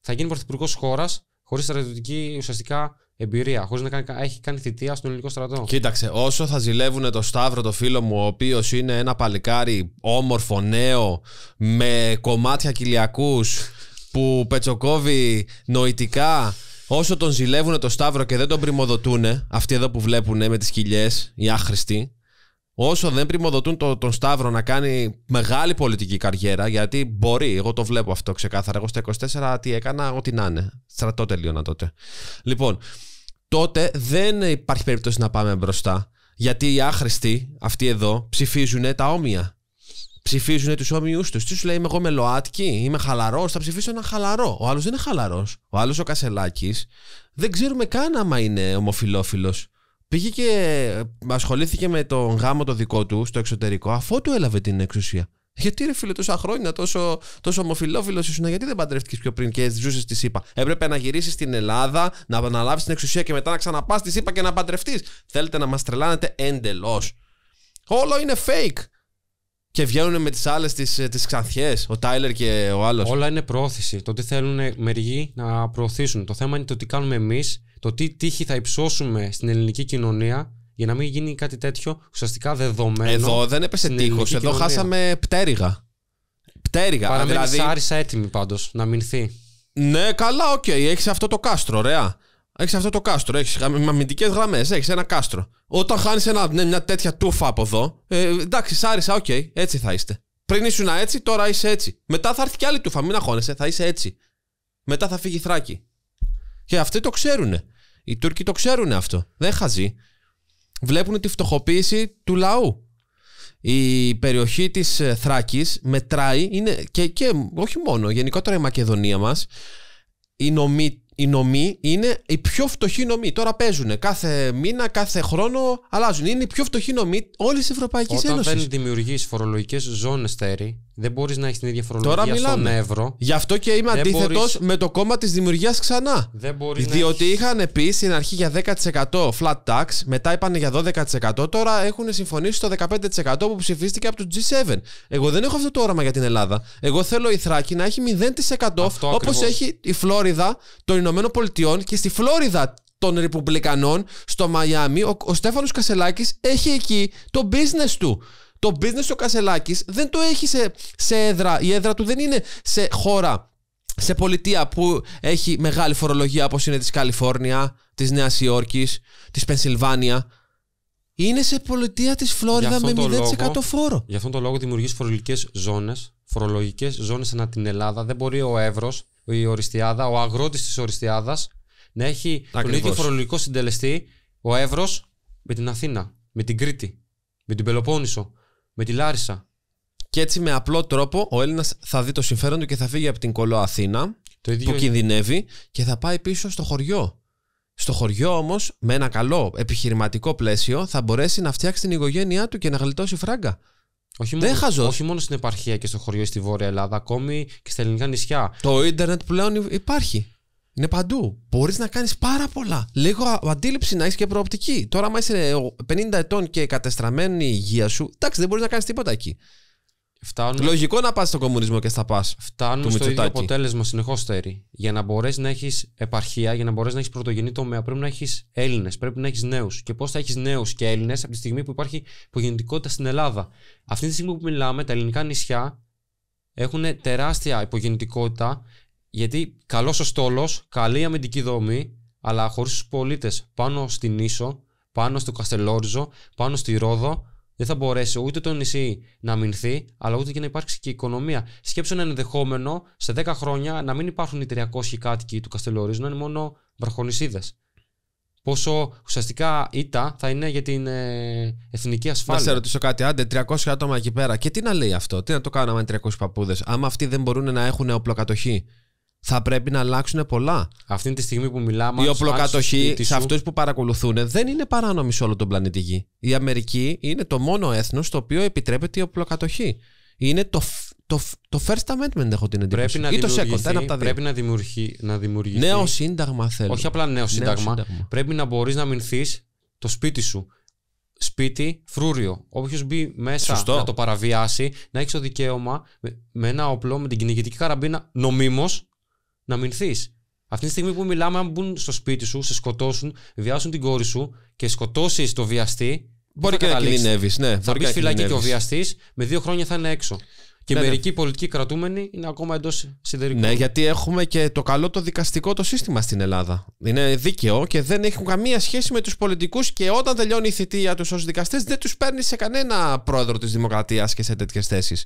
Θα γίνει πρωθυπουργός χώρας χωρίς στρατιωτική ουσιαστικά εμπειρία, χωρίς να έχει κάνει θητεία στον ελληνικό στρατό. Κοίταξε, όσο θα ζηλεύουν το Σταύρο, το φίλο μου, ο οποίος είναι ένα παλικάρι όμορφο, νέο, με κομμάτια κοιλιακούς που πετσοκόβει νοητικά όσο τον ζηλεύουν το Σταύρο και δεν τον πρημοδοτούν, αυτοί εδώ που βλέπουν με τις κοιλιές, οι άχρηστοι, όσο δεν πρημοδοτούν το, τον Σταύρο να κάνει μεγάλη πολιτική καριέρα, γιατί μπορεί, εγώ το βλέπω αυτό ξεκάθαρα. Εγώ στα 24 τι έκανα, ό,τι να είναι. Στρατό τελείωνα τότε. Λοιπόν, τότε δεν υπάρχει περίπτωση να πάμε μπροστά. Γιατί οι άχρηστοι, αυτοί εδώ, ψηφίζουν τα όμοια ψηφίζουν τους όμοιου τους. Τι σου λέει, είμαι εγώ με ΛΟΑΤΚΙ, είμαι χαλαρός, θα ψηφίσω ένα χαλαρό. Ο άλλος δεν είναι χαλαρός. Ο άλλος ο Κασελάκης δεν ξέρουμε καν άμα είναι ομοφυλόφιλο. Πήγε και ασχολήθηκε με τον γάμο το δικό του στο εξωτερικό, αφού του έλαβε την εξουσία. Γιατί ρε φίλε, τόσα χρόνια τόσο, τόσο ομοφυλόφιλο ήσουν, γιατί δεν παντρεύτηκες πιο πριν και ζούσες στη ΣΥΠΑ. Έπρεπε να γυρίσεις στην Ελλάδα, να αναλάβεις την εξουσία και μετά να ξαναπάς τη ΣΥΠΑ και να παντρευτείς. Θέλετε να μας τρελάνετε εντελώς. Όλο είναι fake. Και βγαίνουν με τις άλλες τις τις ε, ξανθιές, ο Τάιλερ και ο άλλος. Όλα είναι προώθηση. Το τι θέλουν μερικοί να προωθήσουν. Το θέμα είναι το τι κάνουμε εμείς, το τι τύχη θα υψώσουμε στην ελληνική κοινωνία για να μην γίνει κάτι τέτοιο ουσιαστικά δεδομένο. Εδώ δεν έπεσε τείχο. Εδώ χάσαμε πτέρυγα. Πτέρυγα. Παραμένει δηλαδή... άρισα έτοιμη πάντως να μηνθεί. Ναι, καλά, οκ, okay. έχεις αυτό το κάστρο, ωραία. Έχεις αυτό το κάστρο. Έχεις αμυντικές γραμμές. Έχεις ένα κάστρο. Όταν χάνεις ναι, μια τέτοια τούφα από εδώ. Ε, εντάξει, σ' οκ, έτσι θα είστε. Πριν ήσουν έτσι, τώρα είσαι έτσι. Μετά θα έρθει κι άλλη τούφα, μην αγχώνεσαι, θα είσαι έτσι. Μετά θα φύγει Θράκη. Και αυτοί το ξέρουν. Οι Τούρκοι το ξέρουν αυτό. Δεν χαζεί. Βλέπουν τη φτωχοποίηση του λαού. Η περιοχή της ε, Θράκης μετράει, είναι και, και όχι μόνο, γενικότερα η Μακεδονία μας. Η νομή οι νομοί είναι οι πιο φτωχοί νομοί. Τώρα παίζουν κάθε μήνα, κάθε χρόνο αλλάζουν. Είναι οι πιο φτωχοί νομοί όλης τη Ευρωπαϊκή Ένωση. Όταν δεν δημιουργείς φορολογικές ζώνες, Τέρι, δεν μπορείς να έχεις την ίδια φορολογία Τώρα μιλάμε. στον ευρώ. Γι' αυτό και είμαι αντίθετο με το κόμμα της δημιουργίας ξανά. Δεν μπορείς Διότι είχαν πει στην αρχή για 10% flat tax, μετά είπαν για 12%, τώρα έχουν συμφωνήσει στο 15% που ψηφίστηκε από το G7. Εγώ δεν έχω αυτό το όραμα για την Ελλάδα. Εγώ θέλω η Θράκη να έχει 0% όπω έχει η Φλόριδα των Ηνωμένων Πολιτειών και στη Φλόριδα των Ρεπουμπλικανών στο Μαϊάμι, ο, ο Στέφανος έχει εκεί το business του. Το business ο Κασελάκης δεν το έχει σε, έδρα. Η έδρα του δεν είναι σε χώρα σε πολιτεία που έχει μεγάλη φορολογία όπως είναι της Καλιφόρνια, της Νέας Υόρκης, της Πενσιλβάνια. Είναι σε πολιτεία της Φλόριδα με 0% λόγο, φόρο. Γι' αυτόν τον λόγο δημιουργείς φορολογικές ζώνες, φορολογικές ζώνες ανά την Ελλάδα. Δεν μπορεί ο Εύρος, η Οριστιάδα, ο αγρότης της Οριστιάδας να έχει Ακριβώς. τον ίδιο φορολογικό συντελεστή ο Εύρος με την Αθήνα, με την Κρήτη, με την Πελοπόννησο με τη Λάρισα. Και έτσι με απλό τρόπο ο Έλληνας θα δει το συμφέρον του και θα φύγει από την κολό Αθήνα το που είναι. κινδυνεύει και θα πάει πίσω στο χωριό. Στο χωριό όμως, με ένα καλό επιχειρηματικό πλαίσιο, θα μπορέσει να φτιάξει την οικογένειά του και να γλιτώσει φράγκα. Όχι μόνο, όχι μόνο στην επαρχία και στο χωριό στη Βόρεια Ελλάδα, ακόμη και στα ελληνικά νησιά. Το ίντερνετ πλέον υπάρχει. Είναι παντού. Μπορείς να κάνεις πάρα πολλά. Λίγο αντίληψη να έχεις και προοπτική. Τώρα, άμα είσαι 50 ε, ετών και κατεστραμμένη η υγεία σου, εντάξει, δεν μπορείς να κάνεις τίποτα εκεί. Φτάνουμε... Λογικό να πας στον κομμουνισμό και θα πα. Φτάνουν στο ίδιο αποτέλεσμα συνεχώς, Στέρι. Για να μπορέσεις να έχεις επαρχία, για να μπορέσεις να έχεις πρωτογενή τομέα, πρέπει να έχεις Έλληνες, πρέπει να έχεις νέους. Και πώς θα έχεις νέους και Έλληνες από τη στιγμή που υπάρχει υπογεννητικότητα στην Ελλάδα. Αυτή τη στιγμή που μιλάμε, τα ελληνικά νησιά έχουν τεράστια υπογεννητικότητα, γιατί καλός ο στόλος, καλή αμυντική δομή, αλλά χωρίς τους πολίτες πάνω στην ίσο, πάνω στο Καστελόριζο, πάνω στη Ρόδο, δεν θα μπορέσει ούτε το νησί να αμυνθεί, αλλά ούτε και να υπάρξει και η οικονομία. Σκέψω ένα ενδεχόμενο σε 10 χρόνια να μην υπάρχουν οι 300 κάτοικοι του Καστελόριζου, να είναι μόνο βραχονισίδες. Πόσο ουσιαστικά ήττα θα είναι για την ε, εθνική ασφάλεια. Θα σε ρωτήσω κάτι, άντε 300 άτομα εκεί πέρα. Και τι να λέει αυτό, τι να το κάνουμε με 300 παππούδες, άμα αυτοί δεν μπορούν να έχουν οπλοκατοχή θα πρέπει να αλλάξουν πολλά. Αυτή τη στιγμή που μιλάμε. η οπλοκατοχή. σε αυτούς που παρακολουθούν, δεν είναι παράνομη σε όλο τον πλανήτη Γη. Η Αμερική είναι το μόνο έθνος στο οποίο επιτρέπεται η οπλοκατοχή. Είναι το, το, το First Amendment, έχω την εντύπωση. Πρέπει να Ή το Second, ένα από τα Πρέπει να, να δημιουργηθεί. Νέο σύνταγμα θέλω. Όχι απλά νέο σύνταγμα. Πρέπει να μπορείς να μηνθεί το σπίτι σου. Σπίτι, φρούριο. Όποιος μπει μέσα να το παραβιάσει, να έχει το δικαίωμα με ένα όπλο, με την κυνηγητική καραμπίνα, νομίμως, να μηνθείς. Αυτή τη στιγμή που μιλάμε, αν μπουν στο σπίτι σου, σε σκοτώσουν, βιάσουν την κόρη σου και σκοτώσεις το βιαστή. Μπορεί και να κινδυνεύεις. Ναι, θα μπει φυλακή και ο βιαστής με δύο χρόνια θα είναι έξω. Και ναι, ναι. μερικοί ναι. πολιτικοί κρατούμενοι είναι ακόμα εντός συντηρητικού. Ναι, γιατί έχουμε και το καλό το δικαστικό το σύστημα στην Ελλάδα. Είναι δίκαιο και δεν έχουν καμία σχέση με τους πολιτικούς και όταν τελειώνει η θητεία τους ως δικαστές, δεν τους παίρνει σε κανένα πρόεδρο της Δημοκρατίας και σε τέτοιες θέσεις.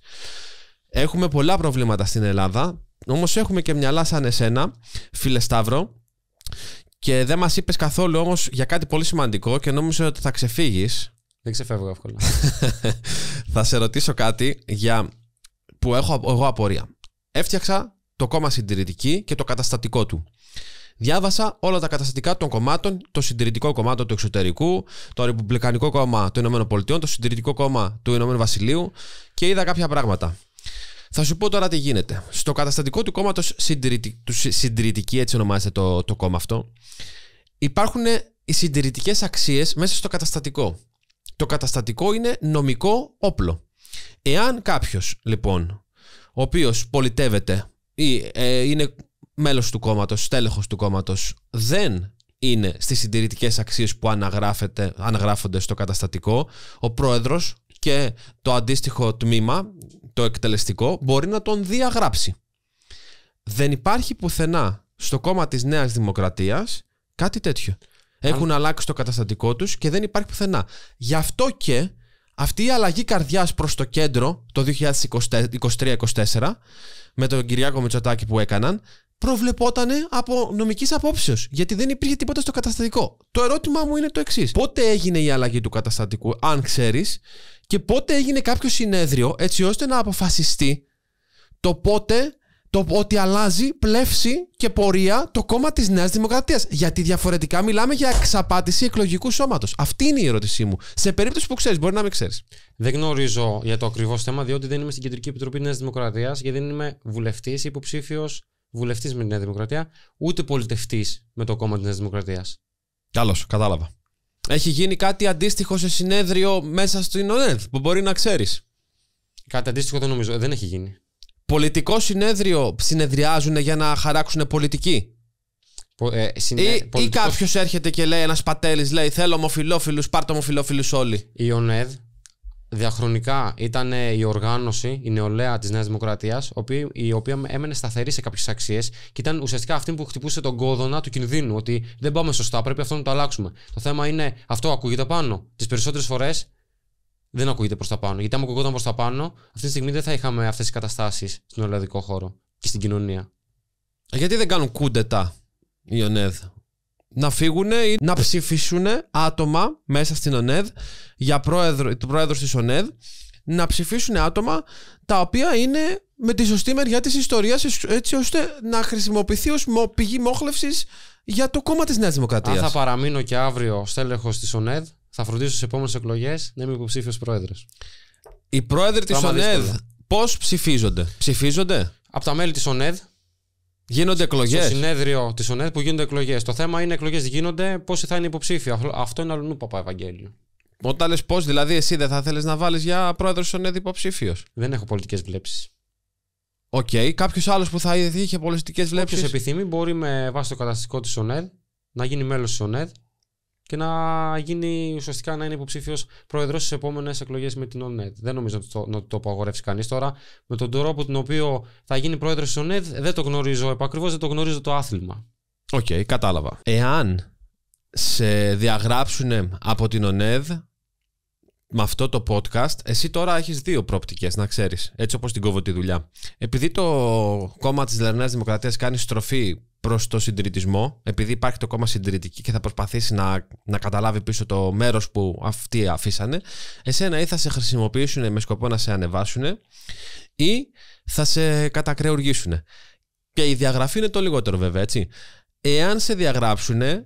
Έχουμε πολλά προβλήματα στην Ελλάδα Όμως έχουμε και μυαλά σαν εσένα, φίλε Σταύρο, και δεν μας είπες καθόλου όμως για κάτι πολύ σημαντικό και νόμιζα ότι θα ξεφύγεις. Δεν ξεφεύγω εύκολα. θα σε ρωτήσω κάτι για... που έχω εγώ απορία. Έφτιαξα το κόμμα συντηρητική και το καταστατικό του. Διάβασα όλα τα καταστατικά των κομμάτων, το συντηρητικό κομμάτι του εξωτερικού, το ρεπουμπλικανικό κόμμα του ΗΠΑ, το συντηρητικό κόμμα του ΗΠΑ Βασιλείου και είδα κάποια πράγματα. Θα σου πω τώρα τι γίνεται. Στο καταστατικό του κόμματος συντηρητική, συντηρητική, έτσι ονομάζεται το, το κόμμα αυτό, υπάρχουν οι συντηρητικές αξίες μέσα στο καταστατικό. Το καταστατικό είναι νομικό όπλο. Εάν κάποιος, λοιπόν, ο οποίος πολιτεύεται ή ε, είναι μέλος του κόμματος, στέλεχος του κόμματος, δεν είναι στις συντηρητικές αξίες που αναγράφονται στο καταστατικό, ο πρόεδρος και το αντίστοιχο τμήμα το εκτελεστικό μπορεί να τον διαγράψει. Δεν υπάρχει πουθενά στο κόμμα της Νέας Δημοκρατίας κάτι τέτοιο. Έχουν αλλάξει το καταστατικό τους και δεν υπάρχει πουθενά. Γι' αυτό και αυτή η αλλαγή καρδιάς προς το κέντρο το 2023-2024 με τον Κυριάκο Μητσοτάκη που έκαναν προβλεπότανε από νομικής απόψεως. Γιατί δεν υπήρχε τίποτα στο καταστατικό. Το ερώτημά μου είναι το εξής. Πότε έγινε η αλλαγή του καταστατικού, αν ξέρεις, και πότε έγινε κάποιο συνέδριο έτσι ώστε να αποφασιστεί το πότε το ότι αλλάζει πλεύση και πορεία το κόμμα της Νέας Δημοκρατίας. Γιατί διαφορετικά μιλάμε για εξαπάτηση εκλογικού σώματος. Αυτή είναι η ερώτησή μου. Σε περίπτωση που ξέρεις, μπορεί να μην ξέρεις. Δεν γνωρίζω για το ακριβώς θέμα, διότι δεν είμαι στην Κεντρική Επιτροπή Νέας Δημοκρατίας και δεν είμαι βουλευτής, υποψήφιος βουλευτής με τη Νέα Δημοκρατία, ούτε πολιτευτής με το κόμμα της Νέας Δημοκρατίας. Καλώς, κατάλαβα. Έχει γίνει κάτι αντίστοιχο σε συνέδριο μέσα στην ΟΝΕΔ που μπορεί να ξέρεις. Κάτι αντίστοιχο δεν νομίζω. Ε, δεν έχει γίνει. Πολιτικό συνέδριο συνεδριάζουν για να χαράξουν πολιτική. Ε, ή, πολιτικός... ή κάποιος έρχεται και λέει, ένας πατέλη λέει: Θέλω ομοφυλόφιλου, πάρτε ομοφυλόφιλου όλοι. Η ΟΝΕΔ διαχρονικά ήταν η οργάνωση, η νεολαία της Νέας Δημοκρατίας, η οποία έμενε σταθερή σε κάποιες αξίες και ήταν ουσιαστικά αυτή που χτυπούσε τον κόδωνα του κινδύνου. Ότι δεν πάμε σωστά, πρέπει αυτό να το αλλάξουμε. Το θέμα είναι αυτό ακούγεται πάνω. Τις περισσότερες φορές δεν ακούγεται προς τα πάνω. Γιατί αν ακούγονταν προς τα πάνω, αυτή τη στιγμή δεν θα είχαμε αυτές τις καταστάσεις στον ελληνικό χώρο και στην κοινωνία. Ε, γιατί δεν κάνουν κούντετα οι ΟΝΕΔ να φύγουν ή να ψηφίσουν άτομα μέσα στην ΟΝΕΔ για πρόεδρο, το πρόεδρος της ΟΝΕΔ να ψηφίσουν άτομα τα οποία είναι με τη σωστή μεριά της ιστορίας έτσι ώστε να χρησιμοποιηθεί ως πηγή μόχλευσης για το κόμμα της Νέας Δημοκρατίας. Αν θα παραμείνω και αύριο στέλεχος της ΟΝΕΔ θα φροντίσω στις επόμενες εκλογές να είμαι υποψήφιος πρόεδρος. Οι πρόεδροι της ΟΝΕΔ πώς ψηφίζονται. Ψηφίζονται. Από τα μέλη της ΟΝΕΔ Γίνονται εκλογέ. Στο συνέδριο της ΟΝΕΔ που γίνονται εκλογές. Το θέμα είναι εκλογές γίνονται, πόσοι θα είναι υποψήφιοι Αυτό είναι αλλού παπά Ευαγγέλιο. Όταν λες πώς, δηλαδή εσύ δεν θα θέλεις να βάλεις για πρόεδρος της ΟΝΕΔ υποψήφιος. Δεν έχω πολιτικές βλέψεις. Οκ. Okay. Κάποιος άλλος που θα είχε πολιτικέ βλέψει. Όποιο επιθυμεί μπορεί με βάση το καταστικό της ΟΝΕΔ να γίνει μέλος της ΟΝΕΔ και να γίνει ουσιαστικά να είναι υποψήφιος πρόεδρος στις επόμενες εκλογές με την ΟΝΕΔ. Δεν νομίζω να το, το απαγορεύσει κανείς τώρα. Με τον τρόπο τον οποίο θα γίνει πρόεδρος της ΟΝΕΔ δεν το γνωρίζω επακριβώς, δεν το γνωρίζω το άθλημα. Οκ, okay, κατάλαβα. Εάν σε διαγράψουν από την ΟΝΕΔ με αυτό το podcast, εσύ τώρα έχεις δύο πρόπτικες, να ξέρεις. έτσι όπως την κόβω τη δουλειά. Επειδή το κόμμα της Λερνάς Δημοκρατίας κάνει στροφή προς το συντηρητισμό, επειδή υπάρχει το κόμμα συντηρητική και θα προσπαθήσει να, να καταλάβει πίσω το μέρος που αυτοί αφήσανε, εσένα ή θα σε χρησιμοποιήσουν με σκοπό να σε ανεβάσουν ή θα σε κατακρεουργήσουν. Και η διαγραφή είναι το λιγότερο βέβαια, έτσι. Εάν σε διαγράψουν, ε,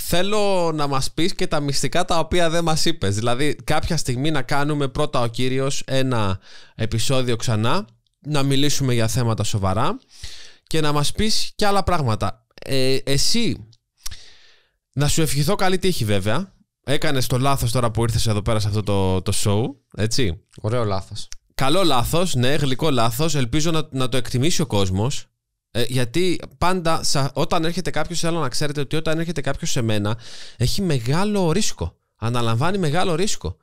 θέλω να μας πεις και τα μυστικά τα οποία δεν μας είπες. Δηλαδή κάποια στιγμή να κάνουμε πρώτα ο κύριος ένα επεισόδιο ξανά, να μιλήσουμε για θέματα σοβαρά και να μας πεις και άλλα πράγματα. Ε, εσύ, να σου ευχηθώ καλή τύχη βέβαια. Έκανες το λάθος τώρα που ήρθες εδώ πέρα σε αυτό το, το show. Έτσι. Ωραίο λάθος Καλό λάθος, ναι, γλυκό λάθος. Ελπίζω να, να το εκτιμήσει ο κόσμος. Ε, γιατί πάντα, όταν έρχεται κάποιος, θέλω να ξέρετε ότι όταν έρχεται κάποιος σε μένα, έχει μεγάλο ρίσκο. Αναλαμβάνει μεγάλο ρίσκο.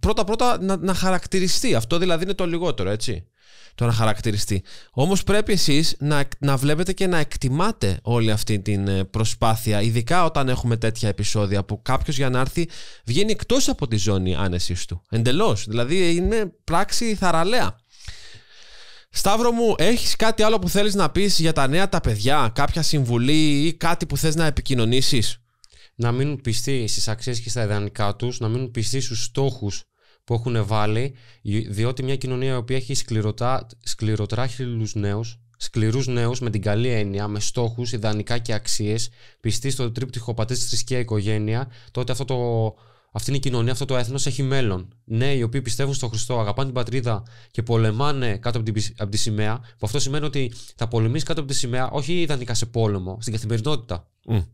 Πρώτα-πρώτα να, να χαρακτηριστεί. Αυτό δηλαδή είναι το λιγότερο, έτσι το να χαρακτηριστεί. Όμως πρέπει εσείς να, να βλέπετε και να εκτιμάτε όλη αυτή την ε, προσπάθεια, ειδικά όταν έχουμε τέτοια επεισόδια που κάποιος για να έρθει βγαίνει εκτός από τη ζώνη άνεσης του. Εντελώς. Δηλαδή είναι πράξη θαραλέα. Σταύρο μου, έχεις κάτι άλλο που θέλεις να πεις για τα νέα τα παιδιά, κάποια συμβουλή ή κάτι που θες να επικοινωνήσεις. Να μείνουν πιστοί στις αξίες και στα ιδανικά τους, να μείνουν πιστοί στους στόχους που έχουν βάλει, διότι μια κοινωνία η οποία έχει σκληροτά, σκληροτράχυλους νέους, σκληρούς νέους με την καλή έννοια, με στόχους, ιδανικά και αξίες, πιστή στο τρίπτυχο πατές, θρησκεία, οικογένεια, τότε αυτό το, αυτή είναι η κοινωνία, αυτό το έθνος έχει μέλλον. Ναι, οι οποίοι πιστεύουν στον Χριστό, αγαπάνε την πατρίδα και πολεμάνε κάτω από, την, τη σημαία, που αυτό σημαίνει ότι θα πολεμήσει κάτω από τη σημαία, όχι ιδανικά σε πόλεμο, στην καθημερινότητα. Mm.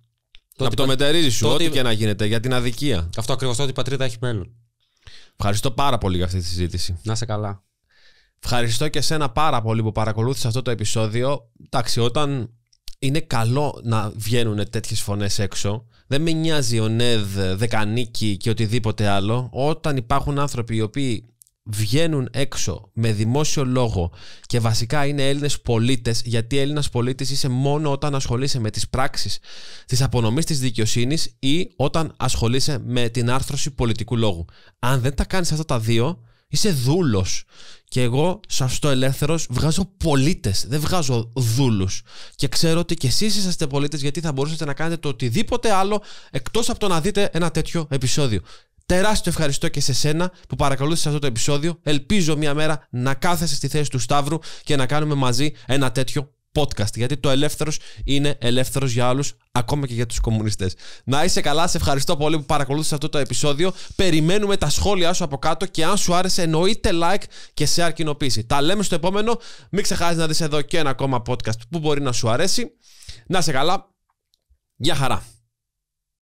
Τότε, να το μετερίζεις σου, ό,τι και να γίνεται, για την αδικία. Αυτό ακριβώς, ότι η πατρίδα έχει μέλλον. Ευχαριστώ πάρα πολύ για αυτή τη συζήτηση. Να σε καλά. Ευχαριστώ και σένα πάρα πολύ που παρακολούθησες αυτό το επεισόδιο. Εντάξει, όταν είναι καλό να βγαίνουν τέτοιες φωνές έξω. Δεν με νοιάζει ο ΝΕΔ, Δεκανίκη και οτιδήποτε άλλο. Όταν υπάρχουν άνθρωποι οι οποίοι βγαίνουν έξω με δημόσιο λόγο και βασικά είναι Έλληνες πολίτες, γιατί Έλληνας πολίτης είσαι μόνο όταν ασχολείσαι με τις πράξεις της απονομής της δικαιοσύνης ή όταν ασχολείσαι με την άρθρωση πολιτικού λόγου. Αν δεν τα κάνεις αυτά τα δύο είσαι δούλος. και εγώ σε αυτό ελεύθερος, βγάζω πολίτες. δεν βγάζω δούλους. και ξέρω ότι και εσείς είσαστε πολίτες γιατί θα μπορούσατε να κάνετε το οτιδήποτε άλλο εκτός από το να δείτε ένα τέτοιο επεισόδιο. Τεράστιο ευχαριστώ και σε σένα που παρακολούθησες αυτό το επεισόδιο. Ελπίζω μια μέρα να κάθεσαι στη θέση του Σταύρου και να κάνουμε μαζί ένα τέτοιο podcast. Γιατί το ελεύθερος είναι ελεύθερος για άλλους, ακόμα και για τους κομμουνιστές. Να είσαι καλά, σε ευχαριστώ πολύ που παρακολούθησες αυτό το επεισόδιο. Περιμένουμε τα σχόλιά σου από κάτω και αν σου άρεσε, εννοείται like και σε αρκινοποίηση. Τα λέμε στο επόμενο. Μην ξεχάσεις να δεις εδώ και ένα ακόμα podcast που μπορεί να σου αρέσει. Να είσαι καλά. Γεια χαρά.